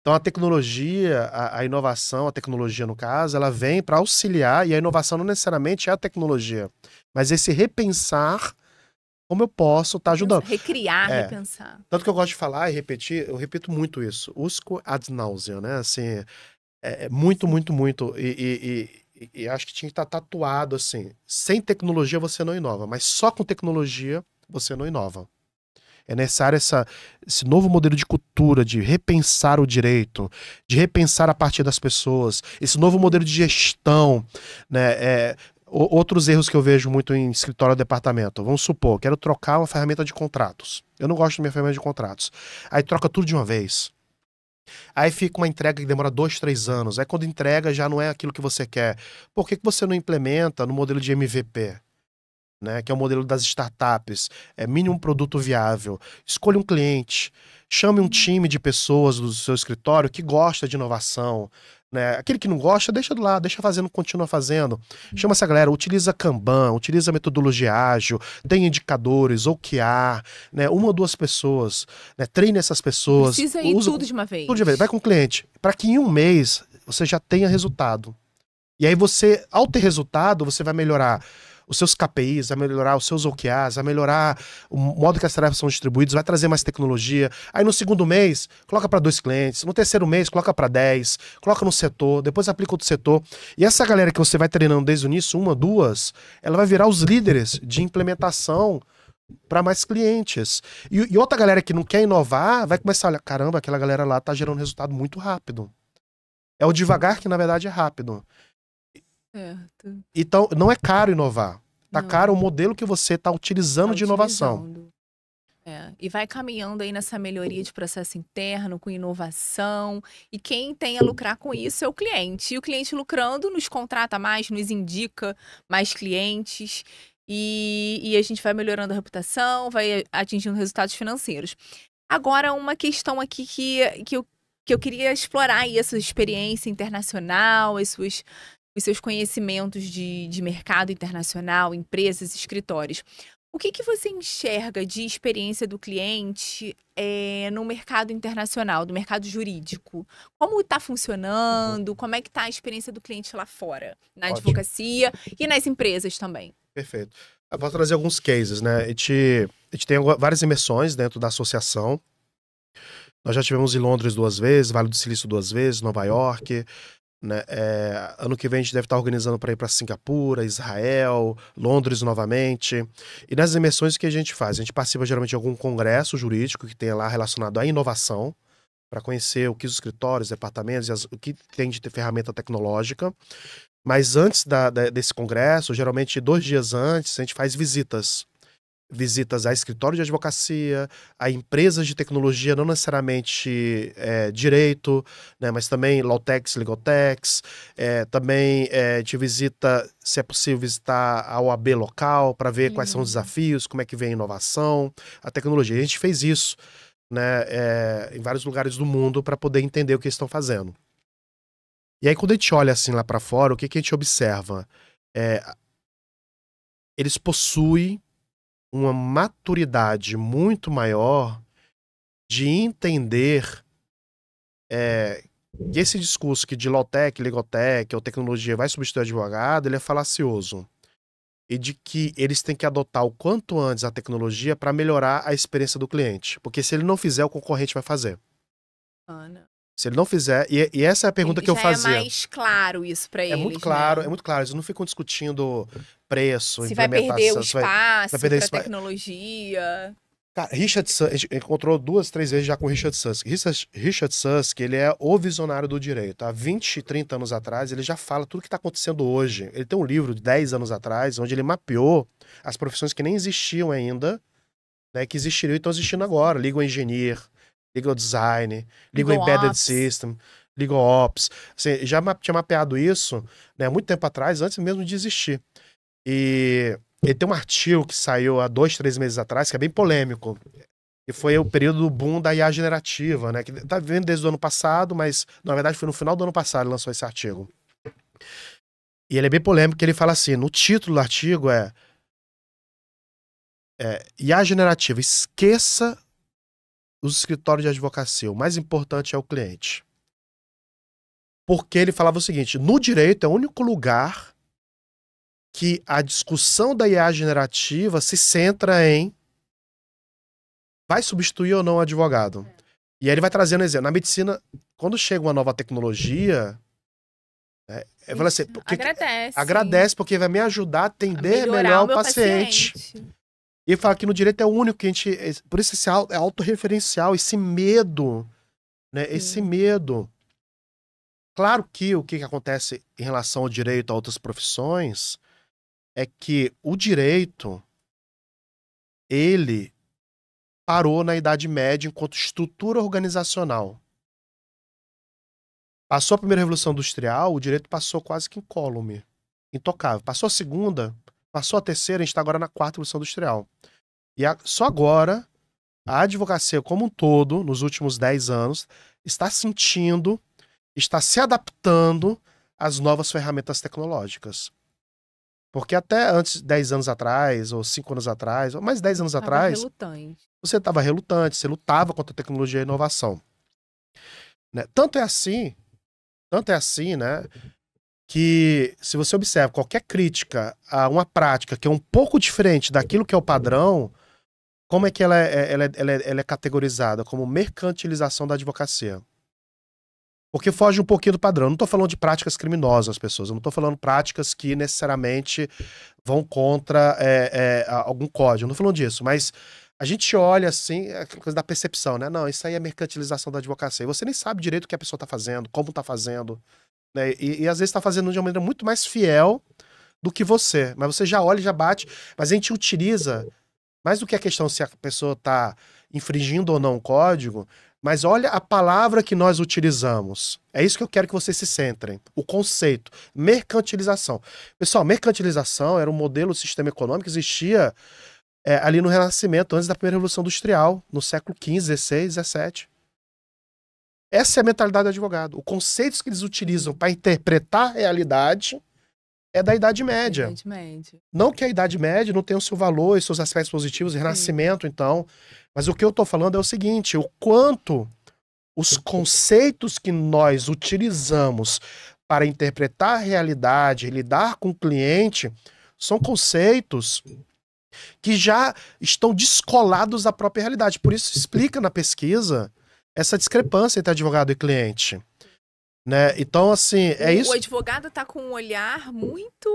Então a tecnologia, a, a, inovação, a tecnologia no caso, ela vem para auxiliar e a inovação não necessariamente é a tecnologia, mas esse repensar como eu posso estar tá ajudando.
Recriar, é. repensar.
Tanto que eu gosto de falar e repetir, eu repito muito isso. Usco ad nausea, né? Assim, é, é muito, muito, muito. E, e, e, e acho que tinha que estar tá tatuado assim. Sem tecnologia você não inova, mas só com tecnologia você não inova. É necessário essa, esse novo modelo de cultura, de repensar o direito, de repensar a partir das pessoas, esse novo modelo de gestão. Né? É, outros erros que eu vejo muito em escritório ou departamento. Vamos supor, quero trocar uma ferramenta de contratos. Eu não gosto da minha ferramenta de contratos. Aí troca tudo de uma vez. Aí fica uma entrega que demora dois, três anos. Aí quando entrega já não é aquilo que você quer. Por que, que você não implementa no modelo de MVP? Né, que é o modelo das startups, é mínimo produto viável. Escolha um cliente, chame um time de pessoas do seu escritório que gosta de inovação, né? Aquele que não gosta, deixa do lado, deixa fazendo, continua fazendo. Chama essa galera, utiliza Kanban, utiliza metodologia ágil, tem indicadores, OKR, né? uma ou duas pessoas, né? treine essas pessoas. Precisa ir usa, tudo de uma vez. Tudo de vez, vai com o cliente. Para que em um mês você já tenha resultado. E aí você, ao ter resultado, você vai melhorar os seus KPIs, a melhorar os seus OKRs, a melhorar o modo que as tarefas são distribuídas, vai trazer mais tecnologia. Aí no segundo mês, coloca para dois clientes. No terceiro mês, coloca para dez. Coloca no setor, depois aplica outro setor. E essa galera que você vai treinando desde o início, uma, duas, ela vai virar os líderes de implementação para mais clientes. E, e, outra galera que não quer inovar vai começar a olhar: caramba, aquela galera lá tá gerando resultado muito rápido. É o devagar que, na verdade, é rápido.
Certo.
Então, não é caro inovar. Tá não. caro o modelo que você está utilizando tá de inovação. Utilizando.
É, e vai caminhando aí nessa melhoria de processo interno, com inovação. E quem tem a lucrar com isso é o cliente. E o cliente lucrando nos contrata mais, nos indica mais clientes. E, e a gente vai melhorando a reputação, vai atingindo resultados financeiros. Agora, uma questão aqui que, que, eu, que eu queria explorar aí essa experiência internacional, as suas os seus conhecimentos de, de mercado internacional, empresas, escritórios. O que, que você enxerga de experiência do cliente é, no mercado internacional, do mercado jurídico? Como está funcionando? Uhum. Como é que está a experiência do cliente lá fora, na Ótimo. advocacia e nas empresas
também? Perfeito. Eu vou trazer alguns cases, né? A gente, a gente tem várias imersões dentro da associação. Nós já tivemos em Londres duas vezes, Vale do Silício duas vezes, Nova York. Né? É, ano que vem a gente deve estar organizando para ir para Singapura, Israel, Londres novamente. E nas imersões que a gente faz? A gente participa geralmente de algum congresso jurídico que tenha lá relacionado à inovação, para conhecer o que os escritórios, departamentos, as, o que tem de ferramenta tecnológica. Mas antes da, da, desse congresso, geralmente dois dias antes, a gente faz visitas visitas a escritório de advocacia, a empresas de tecnologia, não necessariamente é, direito, né, mas também Lautex, Legotex, é, também é, gente visita, se é possível, visitar a OAB local para ver uhum. quais são os hum. desafios, como é que vem a inovação, a tecnologia. A gente fez isso né, é, em vários lugares do mundo para poder entender o que eles estão fazendo. E aí, quando a gente olha assim lá para fora, o que, que a gente observa? É, eles possuem uma maturidade muito maior de entender é, que esse discurso que de low-tech, Legotec ou tecnologia vai substituir o advogado, ele é falacioso. E de que eles têm que adotar o quanto antes a tecnologia para melhorar a experiência do cliente. Porque se ele não fizer, o concorrente vai fazer. Ah, não. Se ele não fizer, e, é, e essa é a pergunta que eu é fazia. É mais
claro isso para eles. É muito né? claro, né? é muito
claro. Eles não ficam discutindo preço, se vai perder o espaço, vai, perder a
tecnologia. Cara,
Richard Suss, a gente encontrou duas, três vezes já com Richard Suss. Richard, Richard Suss, que ele é o visionário do direito. Há 20, 30 anos atrás, ele já fala tudo que está acontecendo hoje. Ele tem um livro de 10 anos atrás, onde ele mapeou as profissões que nem existiam ainda, né, que existiriam e estão existindo agora. Legal engineer, legal design, legal, legal embedded ops. system, legal ops. Assim, já tinha mapeado isso, né, muito tempo atrás, antes mesmo de existir. E ele tem um artigo que saiu há dois, três meses atrás, que é bem polêmico. E foi o período do boom da IA generativa, né? Que tá vendo desde o ano passado, mas na verdade foi no final do ano passado que lançou esse artigo. E ele é bem polêmico, que ele fala assim: no título do artigo é, é IA generativa, esqueça os escritórios de advocacia, o mais importante é o cliente. Porque ele falava o seguinte: no direito é o único lugar que a discussão da IA generativa se centra em vai substituir ou não o advogado. E aí ele vai trazendo exemplo. Na medicina, quando chega uma nova tecnologia, é, eu falo assim, porque, agradece. agradece porque vai me ajudar a atender a melhor o paciente. paciente. E fala que no direito é o único que a gente. Por isso esse é autorreferencial, esse medo. Né? Esse medo. Claro que o que acontece em relação ao direito a outras profissões é que o direito ele parou na Idade Média enquanto estrutura organizacional. Passou a primeira revolução industrial, o direito passou quase que incólume, intocável. Passou a segunda, Passou a terceira, a gente está agora na quarta evolução industrial. E a, só agora, a advocacia como um todo, nos últimos 10 anos, está sentindo, está se adaptando às novas ferramentas tecnológicas. Porque até antes, 10 anos atrás, ou 5 anos atrás, ou mais 10 anos tava atrás,
relutante.
você estava relutante, você lutava contra a tecnologia e a inovação. Né? Tanto é assim, tanto é assim, né, que se você observa qualquer crítica a uma prática que é um pouco diferente daquilo que é o padrão, como é que ela é, é ela é, ela é, ela é categorizada? Como mercantilização da advocacia. Porque foge um pouquinho do padrão. Eu não estou falando de práticas criminosas, pessoas. Eu não estou falando práticas que necessariamente vão contra é, é, algum código. Eu não estou falando disso. Mas a gente olha assim, aquela coisa da percepção, né? Não, isso aí é mercantilização da advocacia. E você nem sabe direito o que a pessoa está fazendo, como está fazendo. Né? E, e, às vezes está fazendo de uma maneira muito mais fiel do que você. Mas você já olha e já bate. Mas a gente utiliza, mais do que a questão se a pessoa está infringindo ou não o código, mas olha a palavra que nós utilizamos. É isso que eu quero que vocês se centrem. O conceito. Mercantilização. Pessoal, mercantilização era um modelo do sistema econômico que existia é, ali no Renascimento, antes da primeira Revolução Industrial, no século XV, XVI, XVII. Essa é a mentalidade do advogado. Os conceitos que eles utilizam para interpretar a realidade é da Idade Média. Idade média. Não que a Idade Média não tenha o seu valor e seus aspectos positivos, Renascimento, então. Mas o que eu estou falando é o seguinte: o quanto os conceitos que nós utilizamos para interpretar a realidade, lidar com o cliente, são conceitos que já estão descolados da própria realidade. Por isso explica na pesquisa essa discrepância entre advogado e cliente. Né? Então, assim, é o, é isso. O
advogado está com um olhar muito.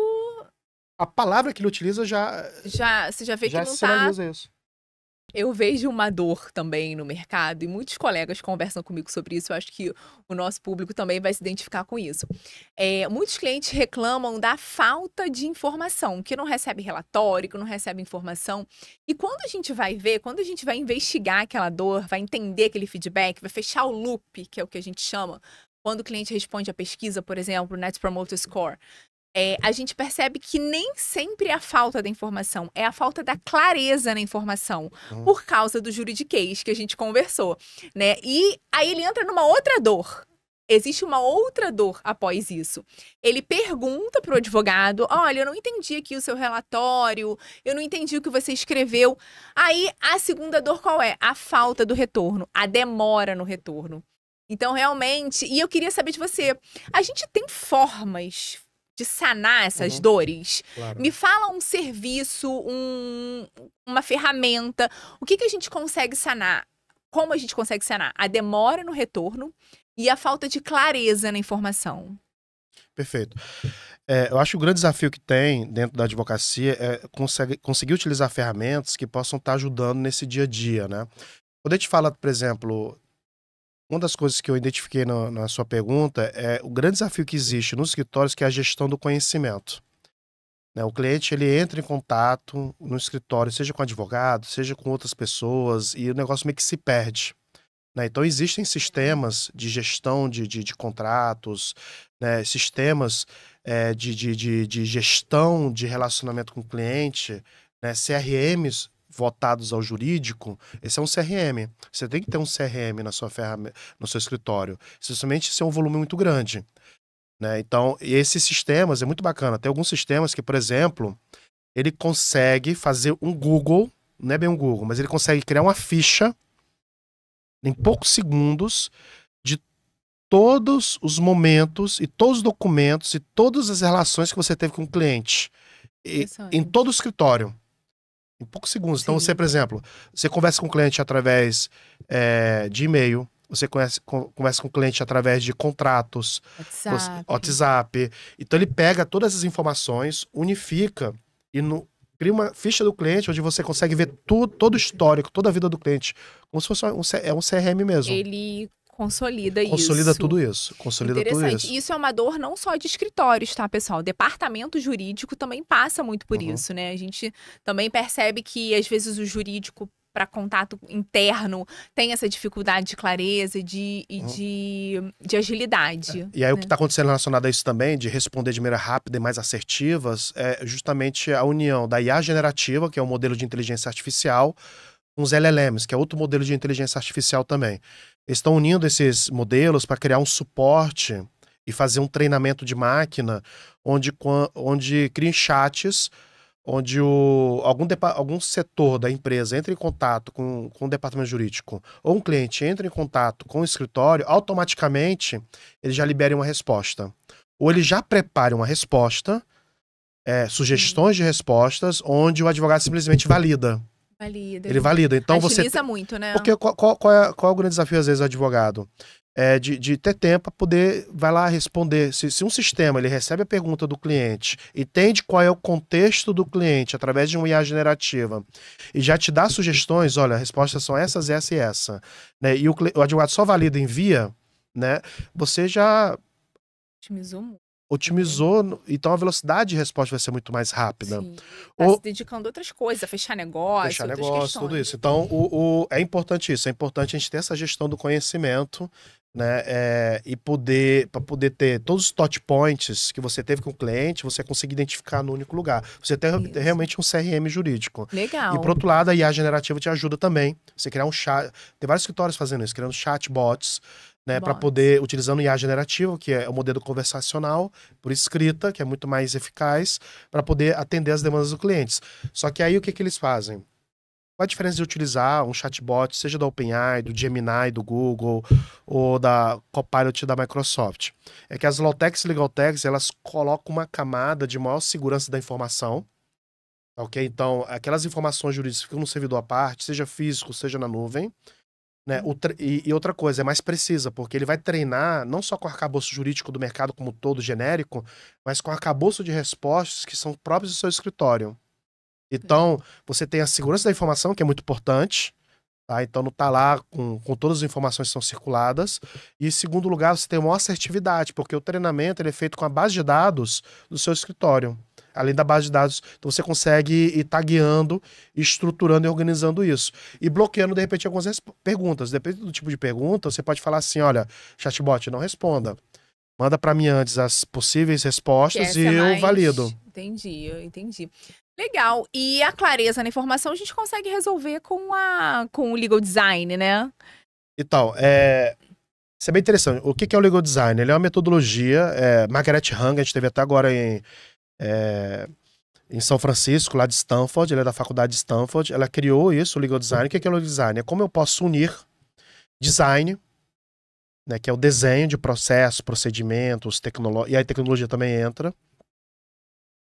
A palavra que ele
utiliza já. Já, você já vê já que não está eu vejo uma dor também no mercado e muitos colegas conversam comigo sobre isso. Eu acho que o nosso público também vai se identificar com isso. É, muitos clientes reclamam da falta de informação, que não recebe relatório, que não recebe informação. E quando a gente vai ver, quando a gente vai investigar aquela dor, vai entender aquele feedback, vai fechar o loop, que é o que a gente chama, quando o cliente responde a pesquisa, por exemplo, Net Promoter Score, é, a gente percebe que nem sempre é a falta da informação, é a falta da clareza na informação, hum. por causa do juridiquês que a gente conversou, né? E aí ele entra numa outra dor. Existe uma outra dor após isso. Ele pergunta para o advogado: olha, eu não entendi aqui o seu relatório, eu não entendi o que você escreveu. Aí a segunda dor qual é? A falta do retorno, a demora no retorno. Então, realmente, e eu queria saber de você: a gente tem formas de sanar essas uhum. dores. Claro. Me fala um serviço, um, uma ferramenta. O que, que a gente consegue sanar? Como a gente consegue sanar? A demora no retorno e a falta de clareza na informação.
Perfeito. É, eu acho que o grande desafio que tem dentro da advocacia é conseguir, conseguir utilizar ferramentas que possam estar ajudando nesse dia a dia, né? Quando a gente fala, por exemplo, uma das coisas que eu identifiquei na, na sua pergunta é o grande desafio que existe nos escritórios, que é a gestão do conhecimento. Né, o cliente ele entra em contato no escritório, seja com advogado, seja com outras pessoas, e o negócio meio que se perde. Né? Então, existem sistemas de gestão de, de, de contratos, né? sistemas é, de, de, de, gestão de relacionamento com o cliente, né? CRMs votados ao jurídico, esse é um CRM. Você tem que ter um CRM na sua ferramenta, no seu escritório. Especialmente se é um volume muito grande. Né? Então, esses sistemas é muito bacana. Tem alguns sistemas que, por exemplo, ele consegue fazer um Google, não é bem um Google, mas ele consegue criar uma ficha em poucos segundos de todos os momentos e todos os documentos e todas as relações que você teve com o cliente. E, em todo o escritório em poucos segundos. Então, você, por exemplo, você conversa com o cliente através é, de e-mail, você conhece, conversa com o cliente através de contratos, WhatsApp. WhatsApp. Então, ele pega todas as informações, unifica e no, cria uma ficha do cliente onde você consegue ver tu, todo o histórico, toda a vida do cliente. Como se fosse um, é um CRM mesmo.
Ele Consolida, Consolida isso. tudo
isso. Consolida tudo isso.
Isso é uma dor não só de escritórios, tá, pessoal? departamento jurídico também passa muito por uhum. isso, né? A gente também percebe que às vezes o jurídico para contato interno tem essa dificuldade de clareza de, e uhum. de, de agilidade. É. E aí né? o que está
né? acontecendo relacionado a isso também, de responder de maneira rápida e mais assertivas, é justamente a união da IA generativa, que é um modelo de inteligência artificial, com os LLMs, que é outro modelo de inteligência artificial também estão unindo esses modelos para criar um suporte e fazer um treinamento de máquina onde, onde criem chats onde o, algum, algum setor da empresa entra em contato com, com o departamento jurídico ou um cliente entra em contato com o escritório, automaticamente ele já libere uma resposta. Ou ele já prepara uma resposta, é, sugestões uhum. de respostas, onde o advogado simplesmente valida.
Valida. Ele valida. Então Agiliza você. muito, né? Porque
qual, qual, qual, é, qual é o grande desafio, às vezes, do advogado? É de, de, ter tempo para poder vai lá responder. Se, se, um sistema ele recebe a pergunta do cliente, entende qual é o contexto do cliente através de uma IA generativa e já te dá sugestões, olha, as respostas são essas, essa e essa, né? E o, o advogado só valida e envia, né? Você já otimizou muito otimizou, então a velocidade de resposta vai ser muito mais rápida. Tá Ou, se
dedicando a outras coisas, a fechar negócio, fechar negócio, tudo isso.
Então, o, o, é importante isso, é importante a gente ter essa gestão do conhecimento, né? É, e poder para poder ter todos os touch points que você teve com o cliente, você conseguir identificar no único lugar. Você tem Isso. realmente um CRM jurídico. Legal. E por outro lado, a IA generativa te ajuda também. Você criar um chat. Tem vários escritórios fazendo isso, criando chatbots né, para poder, utilizando IA generativo, que é o modelo conversacional, por escrita, que é muito mais eficaz, para poder atender as demandas dos clientes. Só que aí o que, que eles fazem? Qual a diferença de utilizar um chatbot, seja da OpenAI, do Gemini, do Google, ou da Copilot da Microsoft? É que as Lotex e Legaltex, elas colocam uma camada de maior segurança da informação, ok? Então, aquelas informações jurídicas ficam no servidor à parte, seja físico, seja na nuvem, né? E, e, outra coisa, é mais precisa, porque ele vai treinar não só com o arcabouço jurídico do mercado como todo genérico, mas com o arcabouço de respostas que são próprios do seu escritório. Então, você tem a segurança da informação, que é muito importante, tá? Então não está lá com, com todas as informações que são circuladas. E em segundo lugar, você tem uma assertividade, porque o treinamento ele é feito com a base de dados do seu escritório além da base de dados. Então você consegue ir tagueando, estruturando e organizando isso. E bloqueando, de repente, algumas perguntas. Depende do tipo de pergunta, você pode falar assim: olha, chatbot, não responda. Manda para mim antes as possíveis respostas é e eu mais... valido.
Entendi, eu entendi. Legal. E a clareza na informação a gente consegue resolver com, a, com o legal design, né?
Então, é, isso é bem interessante. O que é o legal design? Ele é uma metodologia. É, Margaret Hang, a gente teve até agora em, é, em São Francisco, lá de Stanford, ela é da faculdade de Stanford, ela criou isso, o legal design. O que é, é o legal design? É como eu posso unir design, né, que é o desenho de processos, procedimentos, e aí tecnologia também entra,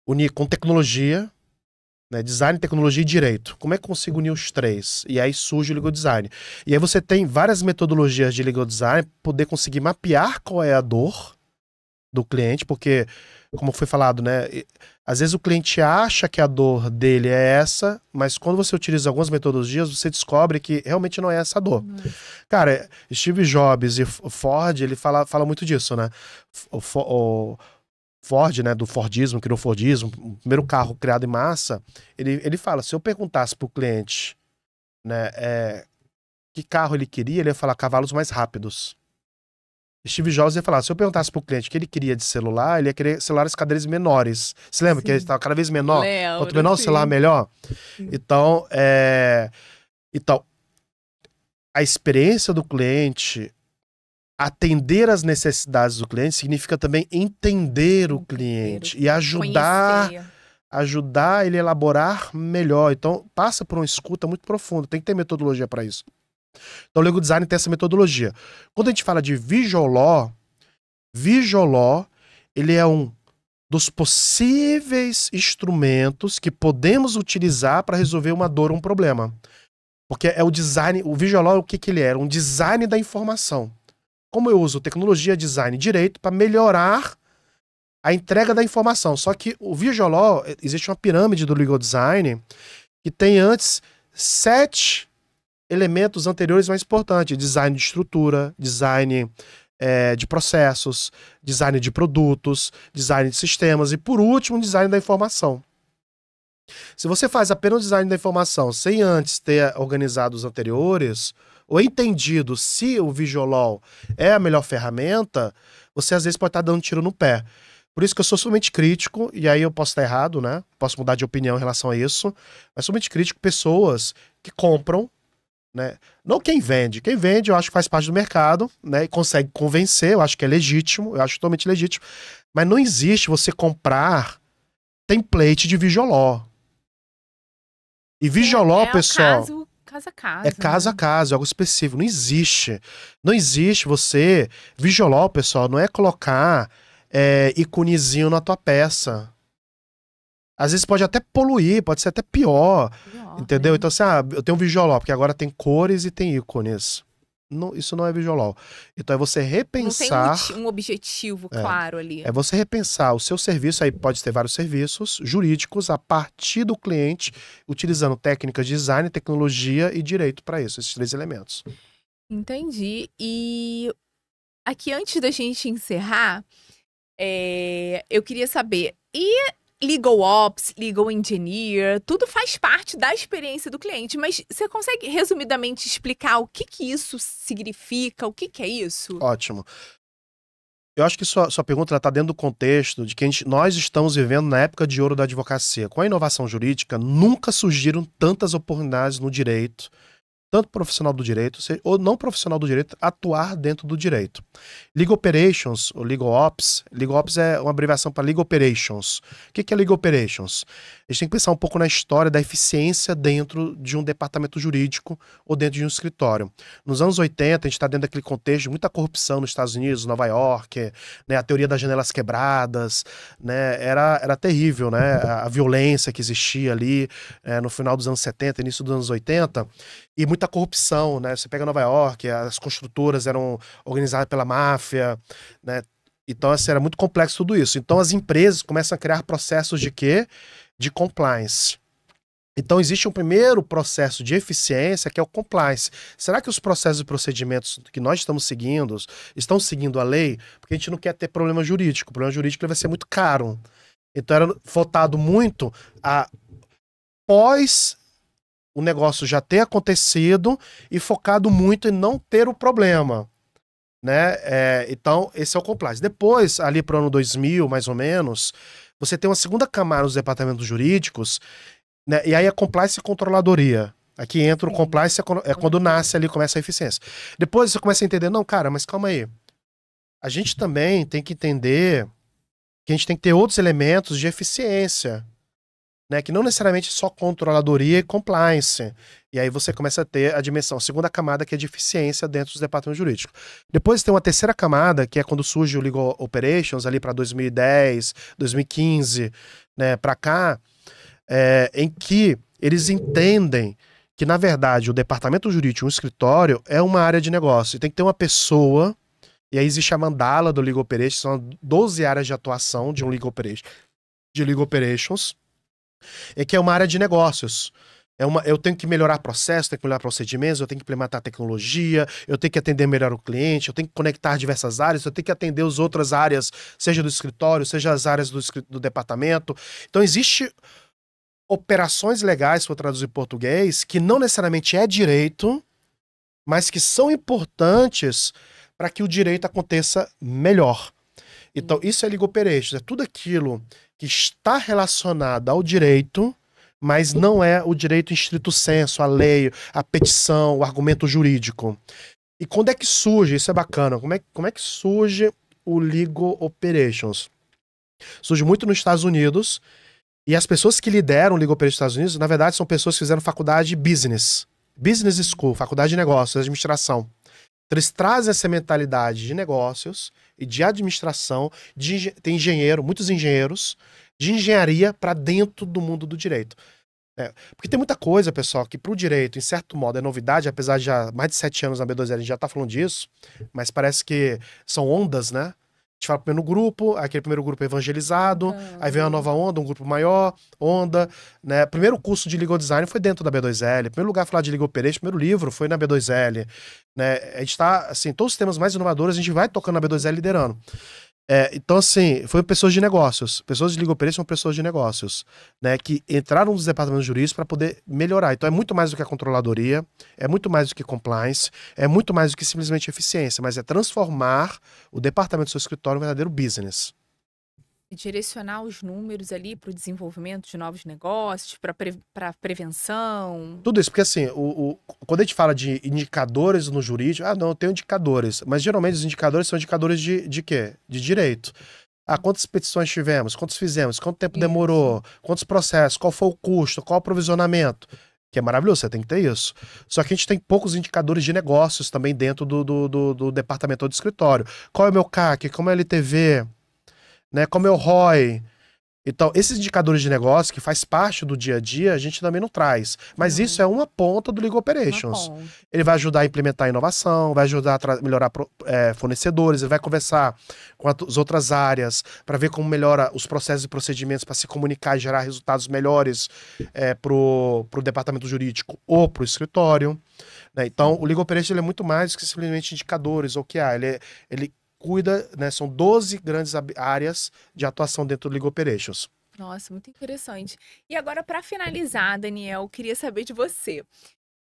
unir com tecnologia, né, design, tecnologia e direito. Como é que eu consigo unir os três? E aí surge o legal design. E aí você tem várias metodologias de legal design, poder conseguir mapear qual é a dor, do cliente, porque, como foi falado, né? Às vezes o cliente acha que a dor dele é essa, mas quando você utiliza algumas metodologias, você descobre que realmente não é essa a dor. Nossa. Cara, Steve Jobs e Ford, ele fala, fala muito disso, né? O, o, Ford, né, do Fordismo, criou o Fordismo, o primeiro carro criado em massa, ele, ele fala, se eu perguntasse pro cliente, né, é, que carro ele queria, ele ia falar cavalos mais rápidos. Steve Jobs ia falar: se eu perguntasse pro cliente o que ele queria de celular, ele ia querer celulares cada vez menores. Você lembra sim. que ele estava cada vez menor? Quanto menor sim. o celular, melhor. Então, é... então, a experiência do cliente, atender as necessidades do cliente, significa também entender o cliente e ajudar. Conhecer. Ajudar ele a elaborar melhor. Então, passa por uma escuta muito profunda. Tem que ter metodologia para isso. Então, o Lego Design tem essa metodologia. Quando a gente fala de visual law, visual law, ele é um dos possíveis instrumentos que podemos utilizar para resolver uma dor ou um problema. Porque é o design, o visual law, o que, que ele era? É? Um design da informação. Como eu uso tecnologia, design e direito para melhorar a entrega da informação. Só que o visual law, existe uma pirâmide do legal design que tem antes sete elementos anteriores mais importantes: design de estrutura, design é, de processos, design de produtos, design de sistemas e, por último, design da informação. Se você faz apenas o design da informação sem antes ter organizado os anteriores, ou entendido se o Visualol é a melhor ferramenta, você às vezes pode estar dando tiro no pé. Por isso que eu sou somente crítico, e aí eu posso estar errado, né? Posso mudar de opinião em relação a isso, mas somente crítico pessoas que compram né? Não quem vende. Quem vende, eu acho que faz parte do mercado, né? E consegue convencer, eu acho que é legítimo, eu acho totalmente legítimo. Mas não existe você comprar template de Vijoló. E é, Vijoló, é, é pessoal. Caso,
casa a caso. É né? caso a caso,
é algo específico. Não existe. Não existe você. Vijoló, pessoal, não é colocar é, iconezinho na tua peça. Às vezes pode até poluir, pode ser até pior. pior entendeu? É. Então, assim, ah, eu tenho um visual, porque agora tem cores e tem ícones. Não, isso não é visual. Então é você repensar. Não tem
um, um objetivo é, claro ali. É você
repensar o seu serviço, aí pode ter vários serviços jurídicos a partir do cliente, utilizando técnicas de design, tecnologia e direito para isso, esses três elementos.
Entendi. E aqui antes da gente encerrar, é, eu queria saber. E legal ops, legal engineer, tudo faz parte da experiência do cliente, mas você consegue resumidamente explicar o que, que isso significa, o que, que é isso?
Ótimo. Eu acho que sua, sua pergunta está dentro do contexto de que gente, nós estamos vivendo na época de ouro da advocacia. Com a inovação jurídica, nunca surgiram tantas oportunidades no direito tanto profissional do direito ou não profissional do direito atuar dentro do direito. Legal Operations, ou Legal Ops, Legal Ops é uma abreviação para Legal Operations. O que é Legal Operations? a gente tem que pensar um pouco na história da eficiência dentro de um departamento jurídico ou dentro de um escritório. Nos anos 80, a gente está dentro daquele contexto de muita corrupção nos Estados Unidos, Nova York, né, a teoria das janelas quebradas, né, era, era terrível, né, a, a violência que existia ali é, no final dos anos 70, início dos anos 80, e muita corrupção, né, você pega Nova York, as construtoras eram organizadas pela máfia, né, então, assim, era muito complexo tudo isso. Então, as empresas começam a criar processos de quê? de compliance. Então, existe um primeiro processo de eficiência, que é o compliance. Será que os processos e procedimentos que nós estamos seguindo estão seguindo a lei? Porque a gente não quer ter problema jurídico. O problema jurídico vai ser muito caro. Então, era votado muito a pós o negócio já ter acontecido e focado muito em não ter o problema. Né? É, então, esse é o compliance. Depois, ali para o ano 2000, mais ou menos, você tem uma segunda camada nos departamentos jurídicos, né? E aí a é compliance e controladoria. Aqui entra o compliance, é quando é nasce ali, começa a eficiência. Depois você começa a entender, não, cara, mas calma aí. A gente também tem que entender que a gente tem que ter outros elementos de eficiência né? Que não necessariamente é só controladoria e compliance. E aí você começa a ter a dimensão, a segunda camada, que é de eficiência dentro dos departamentos jurídicos. Depois tem uma terceira camada, que é quando surge o Legal Operations, ali para 2010, 2015, né, para cá, é, em que eles entendem que, na verdade, o departamento jurídico, um escritório, é uma área de negócio. E tem que ter uma pessoa. E aí existe a mandala do Legal Operations, são 12 áreas de atuação de um Legal Operations. De Legal Operations é que é uma área de negócios. É uma, eu tenho que melhorar processo, tenho que melhorar procedimentos, eu tenho que implementar tecnologia, eu tenho que atender melhor o cliente, eu tenho que conectar diversas áreas, eu tenho que atender as outras áreas, seja do escritório, seja as áreas do, do departamento. Então, existe operações legais, se eu traduzir em português, que não necessariamente é direito, mas que são importantes para que o direito aconteça melhor. Então, uhum. isso é legal operations, é tudo aquilo que está relacionada ao direito, mas não é o direito em estrito senso, a lei, a petição, o argumento jurídico. E quando é que surge? Isso é bacana. Como é, como é que surge o legal operations? Surge muito nos Estados Unidos. E as pessoas que lideram o legal operations nos Estados Unidos, na verdade, são pessoas que fizeram faculdade de business. Business School, faculdade de negócios, administração. Então, eles trazem essa mentalidade de negócios de administração, de, tem engenheiro, muitos engenheiros, de engenharia para dentro do mundo do direito. É, porque tem muita coisa, pessoal, que para o direito, em certo modo, é novidade, apesar de já mais de sete anos na B2L a gente já está falando disso, mas parece que são ondas, né? gente fala primeiro no grupo, aquele primeiro grupo é evangelizado, ah. aí vem uma nova onda, um grupo maior, onda, né? Primeiro curso de legal design foi dentro da B2L, primeiro lugar a falar de legal operation, primeiro livro foi na B2L, né? A gente tá, assim, todos os temas mais inovadores a gente vai tocando na B2L liderando. É, então, assim, foram pessoas de negócios. Pessoas de legal operations são pessoas de negócios, né? Que entraram nos departamentos jurídicos para poder melhorar. Então, é muito mais do que a controladoria, é muito mais do que compliance, é muito mais do que simplesmente eficiência, mas é transformar o departamento do seu escritório em um verdadeiro business
direcionar os números ali para o desenvolvimento de novos negócios, para pre prevenção.
Tudo isso, porque assim, o, o, quando a gente fala de indicadores no jurídico, ah, não, eu tenho indicadores, mas geralmente os indicadores são indicadores de, de quê? De direito. Ah, quantas petições tivemos, quantos fizemos, quanto tempo isso. demorou, quantos processos, qual foi o custo, qual o provisionamento. Que é maravilhoso, você tem que ter isso. Só que a gente tem poucos indicadores de negócios também dentro do, do, do, do departamento ou do escritório. Qual é o meu CAC? Como é o LTV? né? Como é o ROI. Então, esses indicadores de negócio que faz parte do dia a dia, a gente também não traz. Mas uhum. isso é uma ponta do League Operations. Ele vai ajudar a implementar inovação, vai ajudar a melhorar é, fornecedores, ele vai conversar com as outras áreas para ver como melhora os processos e procedimentos para se comunicar e gerar resultados melhores é, para o departamento jurídico ou para o escritório. Né? Então, o League Operations é muito mais que simplesmente indicadores ou que ah, ele, é, ele cuida, né, são 12 grandes áreas de atuação dentro do Legal Operations.
Nossa, muito interessante. E agora, para finalizar, Daniel, queria saber de você.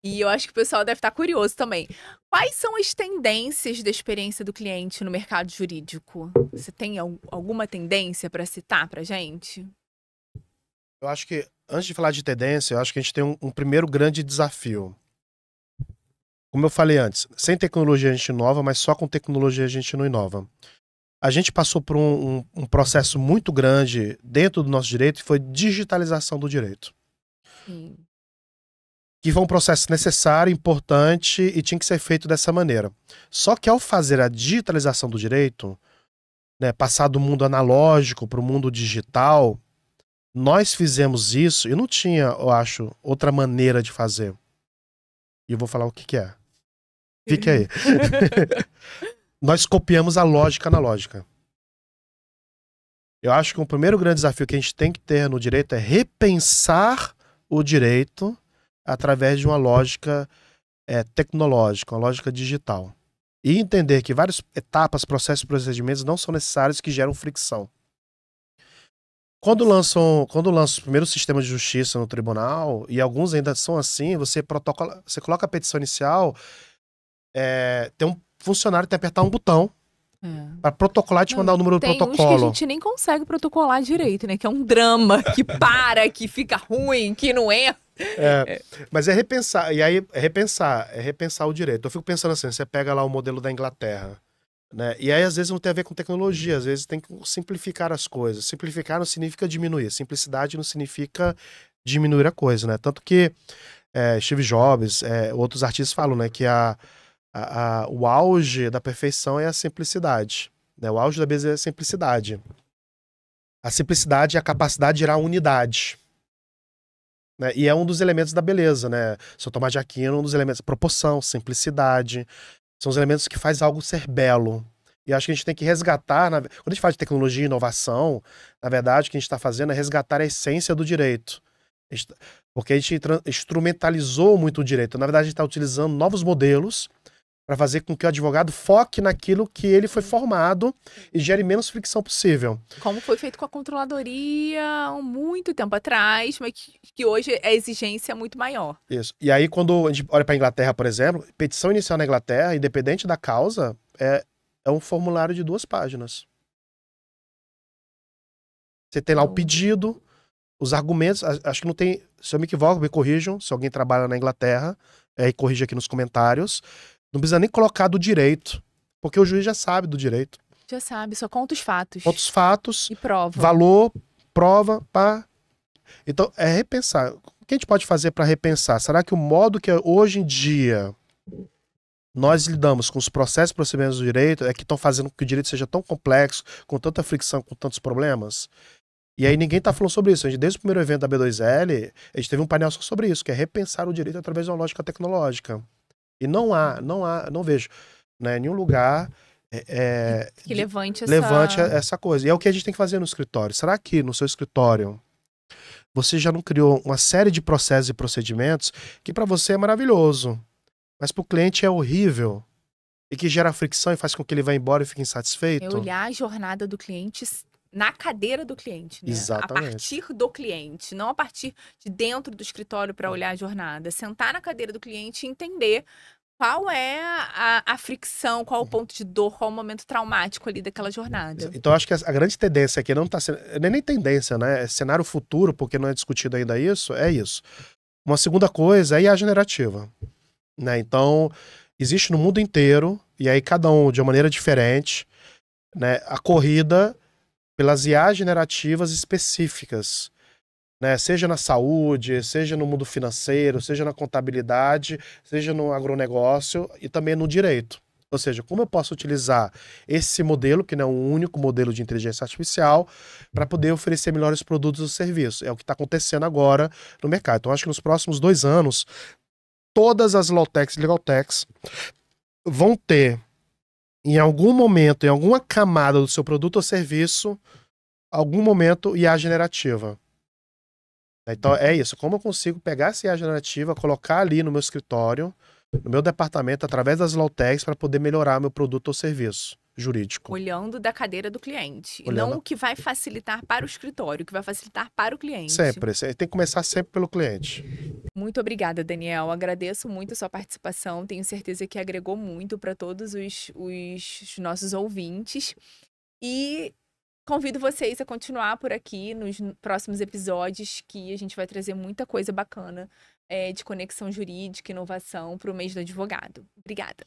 E eu acho que o pessoal deve estar curioso também. Quais são as tendências da experiência do cliente no mercado jurídico? Você tem alguma tendência para citar para gente?
Eu acho que, antes de falar de tendência, eu acho que a gente tem um, um primeiro grande desafio, como eu falei antes, sem tecnologia a gente inova, mas só com tecnologia a gente não inova. A gente passou por um, um, um processo muito grande dentro do nosso direito, que foi digitalização do direito. Sim. Que foi um processo necessário, importante e tinha que ser feito dessa maneira. Só que ao fazer a digitalização do direito, né, passar do mundo analógico para o mundo digital, nós fizemos isso e não tinha, eu acho, outra maneira de fazer. E eu vou falar o que, que é. Fique aí. Nós copiamos a lógica na lógica Eu acho que o primeiro grande desafio que a gente tem que ter no direito é repensar o direito através de uma lógica é, tecnológica, uma lógica digital. E entender que várias etapas, processos e procedimentos não são necessários que geram fricção. Quando lançam, quando lançam o primeiro sistema de justiça no tribunal, e alguns ainda são assim, você protocola, você coloca a petição inicial é, tem um funcionário que tem que apertar um botão é. Pra protocolar, te mandar o número do protocolo. Tem que a gente
nem consegue protocolar direito, né? Que é um drama, que para, que fica ruim, que não é. é.
é. Mas é repensar, e aí é repensar, é repensar o direito. Eu fico pensando assim, você pega lá o modelo da Inglaterra, né? E aí às vezes não tem a ver com tecnologia, às vezes tem que simplificar as coisas. Simplificar não significa diminuir, simplicidade não significa diminuir a coisa, né? Tanto que é, Steve Jobs, é, outros artistas falam, né, que a a, a, o auge da perfeição é a simplicidade. Né? O auge da beleza é a simplicidade. A simplicidade é a capacidade de gerar unidade. Né? E é um dos elementos da beleza, né? São Tomás de Aquino, é um dos elementos, proporção, simplicidade, são os elementos que faz algo ser belo. E acho que a gente tem que resgatar, na... quando a gente fala de tecnologia e inovação, na verdade o que a gente está fazendo é resgatar a essência do direito. Tá, porque a gente instrumentalizou muito o direito. Na verdade, a gente está utilizando novos modelos para fazer com que o advogado foque naquilo que ele foi uhum. formado e gere menos fricção possível.
Como foi feito com a controladoria há muito tempo atrás, mas que hoje a exigência é muito maior.
Isso. E aí, quando a gente olha para a Inglaterra, por exemplo, petição inicial na Inglaterra, independente da causa, é, é um formulário de duas páginas. Você tem lá o uhum. pedido, os argumentos. Acho que não tem. Se eu me equivoco, me corrijam. Se alguém trabalha na Inglaterra, é, corrija aqui nos comentários. Não precisa nem colocar do direito, porque o juiz já sabe do direito.
Já sabe, só conta os fatos. Conta os
fatos. E prova. Valor, prova, pá. Então, é repensar. O que a gente pode fazer para repensar? Será que o modo que hoje em dia nós lidamos com os processos e procedimentos do direito é que estão fazendo com que o direito seja tão complexo, com tanta fricção, com tantos problemas? E aí ninguém está falando sobre isso. A gente, desde o primeiro evento da B2L, a gente teve um painel só sobre isso, que é repensar o direito através de uma lógica tecnológica. E não há, uhum. não há, não vejo né, nenhum lugar é, que levante, de, essa... levante essa coisa. E é o que a gente tem que fazer no escritório. Será que no seu escritório você já não criou uma série de processos e procedimentos que para você é maravilhoso, mas para o cliente é horrível e que gera fricção e faz com que ele vá embora e fique insatisfeito? É olhar
a jornada do cliente na cadeira do cliente, né? Exatamente. A partir do cliente, não a partir de dentro do escritório para olhar a jornada. Sentar na cadeira do cliente e entender qual é a, a fricção, qual o uhum. ponto de dor, qual o momento traumático ali daquela jornada.
Então, acho que a, a grande tendência aqui não está sendo. Nem tendência, né? É cenário futuro, porque não é discutido ainda isso, é isso. Uma segunda coisa é a IA generativa. Né? Então, existe no mundo inteiro, e aí cada um de uma maneira diferente. Né? A corrida pelas IAs generativas específicas, né? seja na saúde, seja no mundo financeiro, seja na contabilidade, seja no agronegócio e também no direito. Ou seja, como eu posso utilizar esse modelo, que não é o único modelo de inteligência artificial, para poder oferecer melhores produtos ou serviços. É o que está acontecendo agora no mercado. Então, acho que nos próximos dois anos, todas as low-techs e legal-techs vão ter em algum momento, em alguma camada do seu produto ou serviço, algum momento IA generativa. Então é isso. Como eu consigo pegar essa IA generativa, colocar ali no meu escritório, no meu departamento, através das low techs, para poder melhorar meu produto ou serviço jurídico.
Olhando da cadeira do cliente. Olhando... não o que vai facilitar para o escritório, o que vai facilitar para o cliente. Sempre.
Tem que começar sempre pelo cliente.
Muito obrigada, Daniel. Agradeço muito a sua participação. Tenho certeza que agregou muito para todos os, os nossos ouvintes. E convido vocês a continuar por aqui nos próximos episódios, que a gente vai trazer muita coisa bacana eh, de conexão jurídica, inovação para o mês do advogado. Obrigada.